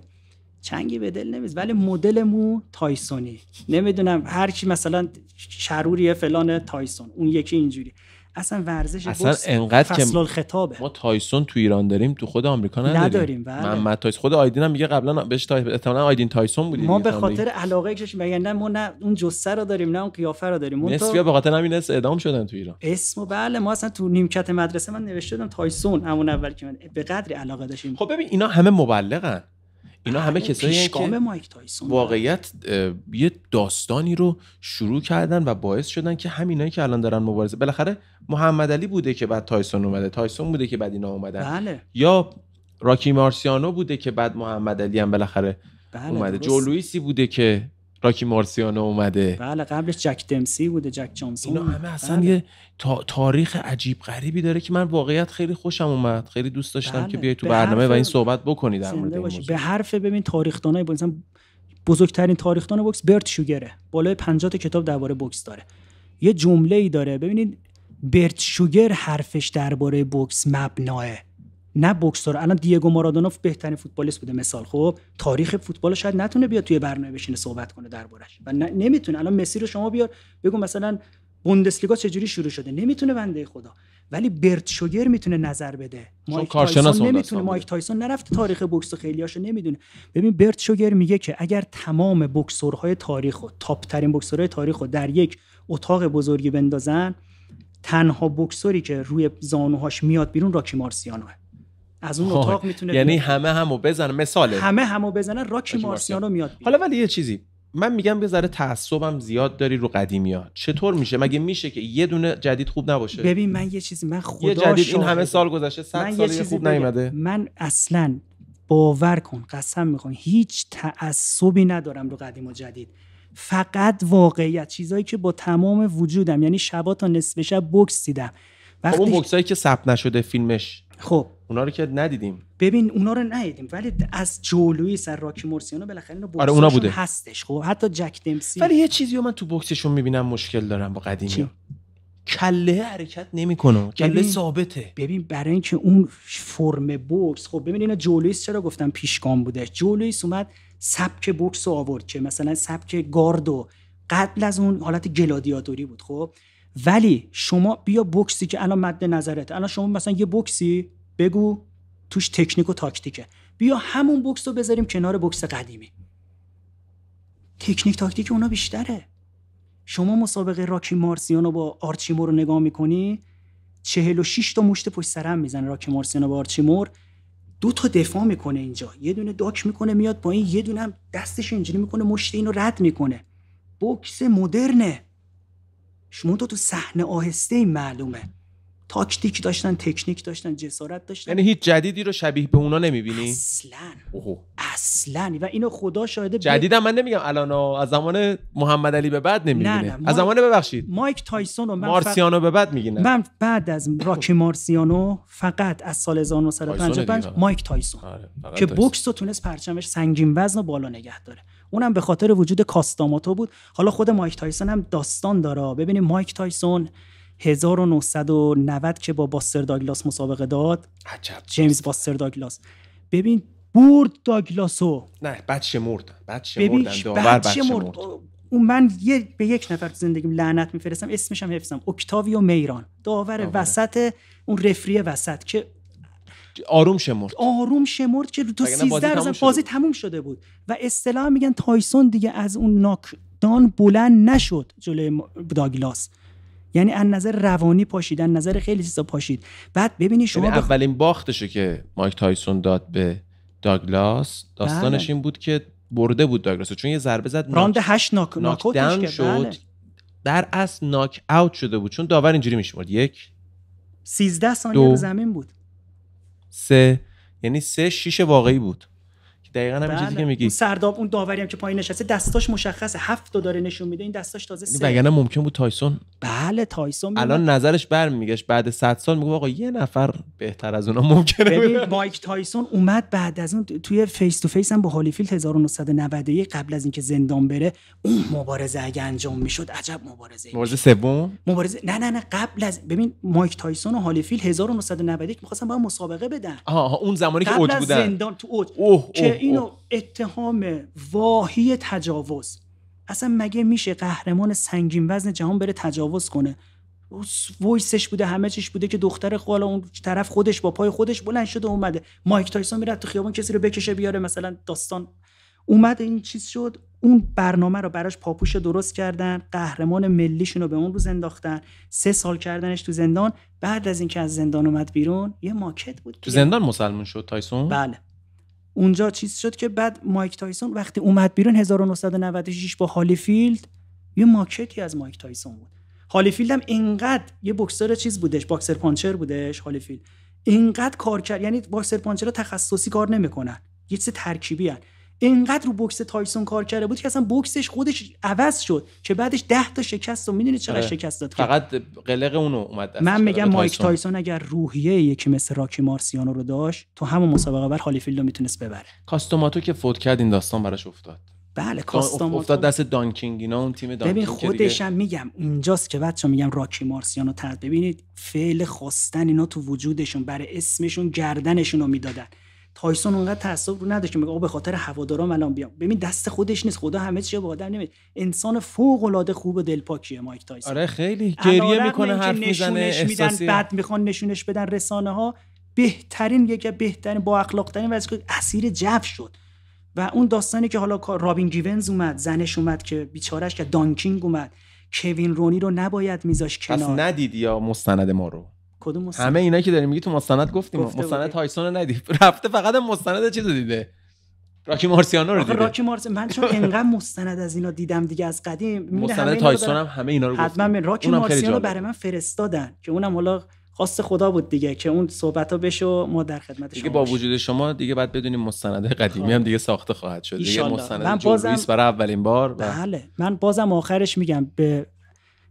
چنگی به دل نمیز ولی مدل مو تایسونی نمیدونم هر کی مثلا شروری فلان تایسون اون یکی اینجوری اصلا ورزش اصلا انقدر که خطابه. ما تایسون تو ایران داریم تو خود آمریکا نداریم نداریم بله. محمد تایسون خود آیدین هم میگه قبلا بهش تا... احتمالاً آیدین تایسون بودیم ما به خاطر علاقه کش یعنی نه ما نه اون جسه رو داریم نه اون قیافه رو داریم اون تو... به خاطر همین اس اعدام شدن تو ایران اسمو بله ما اصلا تو نیمکت مدرسه من نوشته بودم تایسون همون اول که من به قدری علاقه داشتیم خب ببین اینا همه مبلغن اینا همه خب، کسایی که واقعیت یه داستانی رو شروع کردن و باعث شدن که همینایی که الان دارن مبارزه بالاخره محمد علی بوده که بعد تایسون اومده تایسون بوده که بعد اینا اومدن بله. یا راکی مارسیانو بوده که بعد محمد علی هم بالاخره بله اومده جو لویسی بوده که راکی مارسیانو اومده بله قبلش جک دمسی بوده جک جانسون اینا همه اصلا بله. یه تاریخ عجیب غریبی داره که من واقعیت خیلی خوشم اومد خیلی دوست داشتم بله، که بیای تو برنامه و این صحبت بکنی در مورد به حرف ببین دانای مثلا بزرگترین تاریخدان بوکس برت شوگره بالای 50 کتاب درباره بوکس داره یه جمله ای داره ببینید برت شوگر حرفش درباره بوکس مبناه نه بوکسور الان دیگو مارادونا بهترین فوتبالیست بوده مثال خب تاریخ فوتبال شاید نتونه بیاد توی برنامه بشینه صحبت کنه دربارش و نمیتونه الان مسی رو شما بیار بگو مثلا بوندسلیگا چجوری شروع شده نمیتونه بنده خدا ولی برت شوگر میتونه نظر بده مایک تایسون نمیتونه مایک تایسون نرفته تاریخ بوکس خیلی خیلیاشو نمیدونه ببین برت شوگر میگه که اگر تمام بوکسورهای تاریخ و تاپ ترین بوکسورهای تاریخ در یک اتاق بزرگی بندازن تنها بوکسوری که روی زانوهاش میاد بیرون راکی مارسیانوه از اون اتاق میتونه یعنی بیاد. همه همو بزنه مثال همه همو بزنن راکی مارسیانو میاد حالا ولی یه چیزی من میگم یه ذره تعصبم زیاد داری رو ها چطور میشه مگه میشه که یه دونه جدید خوب نباشه ببین من یه چیزی من خدا یه جدید این همه سال گذشته 100 سال یه خوب نیومده من اصلا باور کن قسم میخوام هیچ تعصبی ندارم رو قدیم و جدید فقط واقعیت چیزایی که با تمام وجودم یعنی شبا تا نصف شب بوکس دیدم خب وقتی اون بوکسایی که ثبت نشده فیلمش خب اونا رو که ندیدیم ببین اونا رو ندیدیم ولی از جولوی سر راکی مورسیانو بالاخره آره اونا بوده هستش خب حتی جک دمسی ولی یه چیزی رو من تو بوکسشون میبینم مشکل دارم با قدیمی کله حرکت نمیکنه کله ثابته ببین برای اینکه اون فرم بوکس خب ببین اینا جولویس چرا گفتم پیشگام بوده جولویس اومد سبک بوکس رو آورد که مثلا سبک گاردو قبل از اون حالت گلادیاتوری بود خب ولی شما بیا بوکسی که الان مد نظرت الان شما مثلا یه بوکسی بگو توش تکنیک و تاکتیکه بیا همون بوکس رو بذاریم کنار بوکس قدیمی تکنیک تاکتیک اونا بیشتره شما مسابقه راکی مارسیانو با آرچیمور رو نگاه میکنی 46 تا مشت پشت سرم میزنه راکی مارسیانو با آرچیمور دو تا دفاع میکنه اینجا یه دونه داک میکنه میاد با این یه دونه هم دستش اینجوری میکنه مشت اینو رد میکنه بوکس مدرنه شما تو تو صحنه آهسته معلومه تاکتیک داشتن تکنیک داشتن جسارت داشتن یعنی هیچ جدیدی رو شبیه به اونا نمیبینی اصلا اوه. اصلا و اینو خدا شاهده جدیدا من نمیگم الان از زمان محمد علی به بعد نمیبینه نه نه. از زمان ببخشید مایک تایسون و من مارسیانو به بعد میگینه من بعد از راکی مارسیانو فقط از سال 1955 مایک تایسون آره، که بوکس تو تونست پرچمش سنگین وزن و بالا نگه داره اونم به خاطر وجود کاستاماتو بود حالا خود مایک تایسون هم داستان داره ببینیم مایک تایسون 1990 که با باستر داگلاس مسابقه داد عجب جیمز باستر داگلاس ببین برد داگلاسو نه بچه مرد بچه ببین بچه مرد. اون من یه به یک نفر تو زندگیم لعنت میفرستم اسمش هم حفظم اکتاویو میران داور آره. وسط اون رفری وسط که آروم شمرد آروم شمرد که تو 13 بازی تموم شده بود و اصطلاح میگن تایسون دیگه از اون ناکدان بلند نشد جلوی داگلاس یعنی از نظر روانی پاشید از نظر خیلی چیزا پاشید بعد ببینی شما یعنی اولین باختشه که مایک تایسون داد به داگلاس داستانش بله. این بود که برده بود داگلاس چون یه ضربه زد راند ناک, شد بله. در اصل ناک اوت شده بود چون داور اینجوری میشمرد یک 13 ثانیه زمین بود سه یعنی سه شیش واقعی بود دقیقا همین چیزی که بله. میگی سرداب اون داوری هم که پایین نشسته دستاش مشخصه هفت داره نشون میده این دستاش تازه یعنی سه وگرنه ممکن بود تایسون بله تایسون الان نظرش برمیگشت بعد 100 سال میگه آقا یه نفر بهتر از اونها ممکنه ببین مایک تایسون اومد بعد از اون توی فیس تو فیس هم با هالیفیلد 1991 قبل از اینکه زندان بره اون مبارزه اگه انجام میشد عجب مبارزه مبارزه سوم مبارزه نه نه نه قبل از ببین مایک تایسون و هالیفیلد 1991 میخواستن با هم مسابقه بدن آها اون زمانی که اوج بودن زندان تو اوج اوه, خب. اینو اتهام واهی تجاوز اصلا مگه میشه قهرمان سنگین وزن جهان بره تجاوز کنه وایسش بوده همه چیش بوده که دختر خالا اون طرف خودش با پای خودش بلند شده اومده مایک تایسون میره تو خیابان کسی رو بکشه بیاره مثلا داستان اومد این چیز شد اون برنامه رو براش پاپوش درست کردن قهرمان ملیشون رو به اون روز انداختن سه سال کردنش تو زندان بعد از اینکه از زندان اومد بیرون یه ماکت بود تو زندان مسلمون شد تایسون بله اونجا چیز شد که بعد مایک تایسون وقتی اومد بیرون 1996 با هالیفیلد یه ماکتی از مایک تایسون بود هالیفیلد هم اینقدر یه بکسر چیز بودش باکسر پانچر بودش هالیفیلد اینقدر کار کرد یعنی باکسر پانچر ها تخصصی کار نمیکنن یه چیز ترکیبی هن. اینقدر رو بوکس تایسون کار کرده بود که اصلا بوکسش خودش عوض شد که بعدش 10 تا شکست و میدونید چقدر آره. شکست داد فقط قلق اونو اومد من میگم مایک تایسون اگر روحیه یکی مثل راکی مارسیانو رو داشت تو همون مسابقه بر هالیفیلد رو میتونست ببره کاستوماتو که فوت کرد این داستان براش افتاد بله کاستوماتو افتاد دست دانکینگ اینا اون تیم دانکینگ ببین خودش هم میگم اینجاست که بچا میگم راکی مارسیانو ببینید فعل خواستن اینا تو وجودشون برای اسمشون گردنشون رو میدادن تایسون اونقدر تعصب رو نداشت که میگه به خاطر هوادارا الان بیام ببین دست خودش نیست خدا همه چیزو به آدم نمیده انسان فوق العاده خوب و دلپاکیه مایک تایسون آره خیلی گریه میکنه حرف میزنه احساسی میدن بعد میخوان نشونش بدن رسانه ها بهترین یکی بهترین با اخلاق ترین واسه اسیر جف شد و اون داستانی که حالا رابین گیونز اومد زنش اومد که بیچارش که دانکینگ اومد کوین رونی رو نباید میذاش کنار پس ندید یا مستند ما رو همه اینا که داریم میگی تو مستند گفتیم مستند تایسون رو ندید رفته فقط مستند چیزو دیده راکی مارسیانو رو دیده راکی من چون انقدر مستند از اینا دیدم دیگه از قدیم مستند تایسون هم همه اینا رو گفتیم حتما راکی مارسیانو برای من فرستادن که اونم حالا خاص خدا بود دیگه که اون صحبت ها بشه و ما در خدمت دیگه با وجود شما دیگه بعد بدونیم مستند قدیمی هم خب. دیگه ساخته خواهد شد دیگه مستند من برای اولین بار بله من بازم آخرش میگم به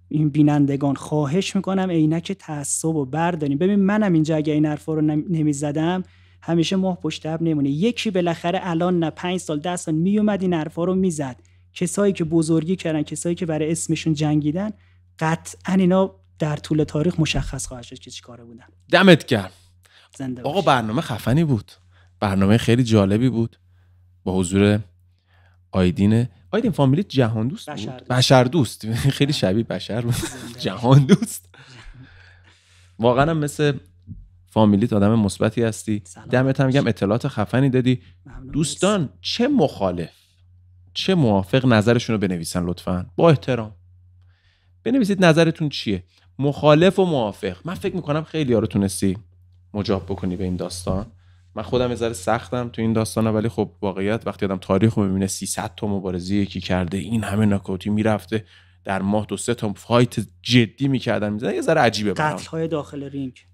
این بینندگان خواهش میکنم عینک تعصب و برداریم ببین منم اینجا اگه این حرفا رو نمیزدم همیشه ماه پشت اب نمونه یکی بالاخره الان نه پنج سال ده سال میومد این حرفا رو میزد کسایی که بزرگی کردن کسایی که برای اسمشون جنگیدن قطعا اینا در طول تاریخ مشخص خواهد شد که چیکاره بودن دمت گرم آقا برنامه خفنی بود برنامه خیلی جالبی بود با حضور آیدین این فامیلیت جهان دوست بود بشر دوست, بشر دوست. خیلی شبیه بشر بود جهان دوست واقعا مثل فامیلیت آدم مثبتی هستی دمت هم میگم اطلاعات خفنی دادی دوستان چه مخالف چه موافق نظرشون رو بنویسن لطفا با احترام بنویسید نظرتون چیه مخالف و موافق من فکر میکنم خیلی ها رو تونستی مجاب بکنی به این داستان من خودم یه ذره سختم تو این داستانه ولی خب واقعیت وقتی آدم تاریخ رو میبینه 300 تا مبارزه یکی کرده این همه ناکوتی میرفته در ماه دو سه تا فایت جدی میکردن میزن یه ذره عجیبه برام قتل های داخل رینگ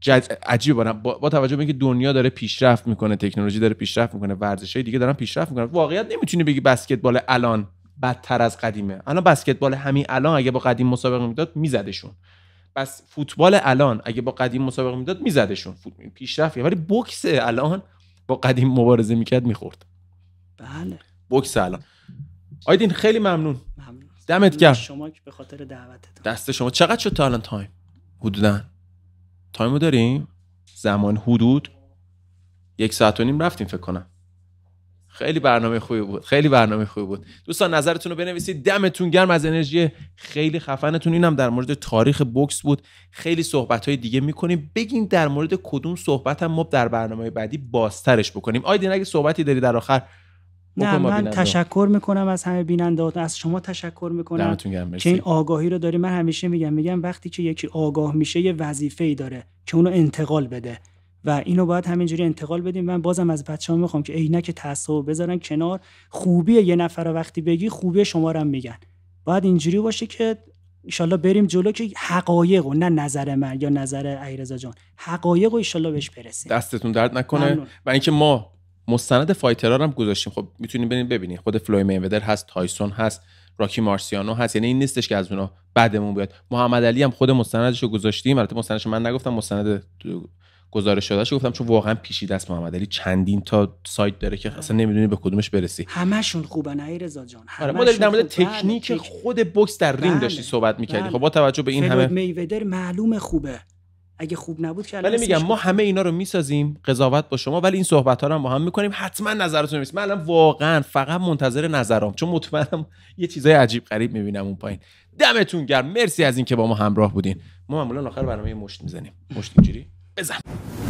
جد... عجیبه با... توجه به اینکه دنیا داره پیشرفت میکنه تکنولوژی داره پیشرفت میکنه ورزش دیگه دارن پیشرفت میکنن واقعیت نمیتونی بگی بسکتبال الان بدتر از قدیمه الان بسکتبال همین الان اگه با قدیم مسابقه میداد میزدشون بس فوتبال الان اگه با قدیم مسابقه میداد میزدشون فوتبال پیشرفت ولی بوکس الان با قدیم مبارزه میکرد میخورد بله بوکس الان آیدین خیلی ممنون, ممنون. دمت گرم شما به خاطر دعوتتون دست شما چقدر شد تا الان تایم حدودا تایمو داریم زمان حدود یک ساعت و نیم رفتیم فکر کنم خیلی برنامه خوبی بود خیلی برنامه خوبی بود دوستان نظرتون رو بنویسید دمتون گرم از انرژی خیلی خفنتون اینم در مورد تاریخ بکس بود خیلی صحبت های دیگه میکنیم بگین در مورد کدوم صحبت هم ما در برنامه بعدی بازترش بکنیم آیدین اگه صحبتی داری در آخر نه من تشکر میکنم از همه بیننده از شما تشکر میکنم که این آگاهی رو داری من همیشه میگم میگم وقتی که یکی آگاه میشه یه وظیفه ای داره که اونو انتقال بده و اینو باید همینجوری انتقال بدیم من بازم از بچه‌ها میخوام که عینک تعصب بذارن کنار خوبی یه نفر وقتی بگی خوبی شما هم میگن باید اینجوری باشه که ایشالله بریم جلو که حقایق و نه نظر من یا نظر ایرزا جان حقایق و ایشالله بهش برسیم دستتون درد نکنه و اینکه ما مستند فایترار هم گذاشتیم خب میتونیم بریم ببینیم خود فلوی میودر هست تایسون هست راکی مارسیانو هست یعنی این نیستش که از اونها بعدمون بیاد محمد علی هم خود مستندش رو گذاشتیم البته مستندش من نگفتم مستند گزارش شدهش گفتم چون واقعا پیچیده است محمد علی چندین تا سایت داره که اصلا نمیدونی به کدومش برسی همشون خوبه ای رضا جان آره ما در مورد تکنیک بله، خود بکس در رینگ بله، داشتی صحبت میکردی بله. خب با توجه به این همه میودر معلوم خوبه اگه خوب نبود که ولی میگم ما همه اینا رو میسازیم قضاوت با شما ولی این صحبت ها رو هم با هم میکنیم حتما نظرتون نیست من الان واقعا فقط منتظر نظرم چون مطمئنم یه چیزای عجیب غریب میبینم اون پایین دمتون گرم مرسی از اینکه با ما همراه بودین ما معمولا آخر برنامه مشت میزنیم مشت اینجوری Bye.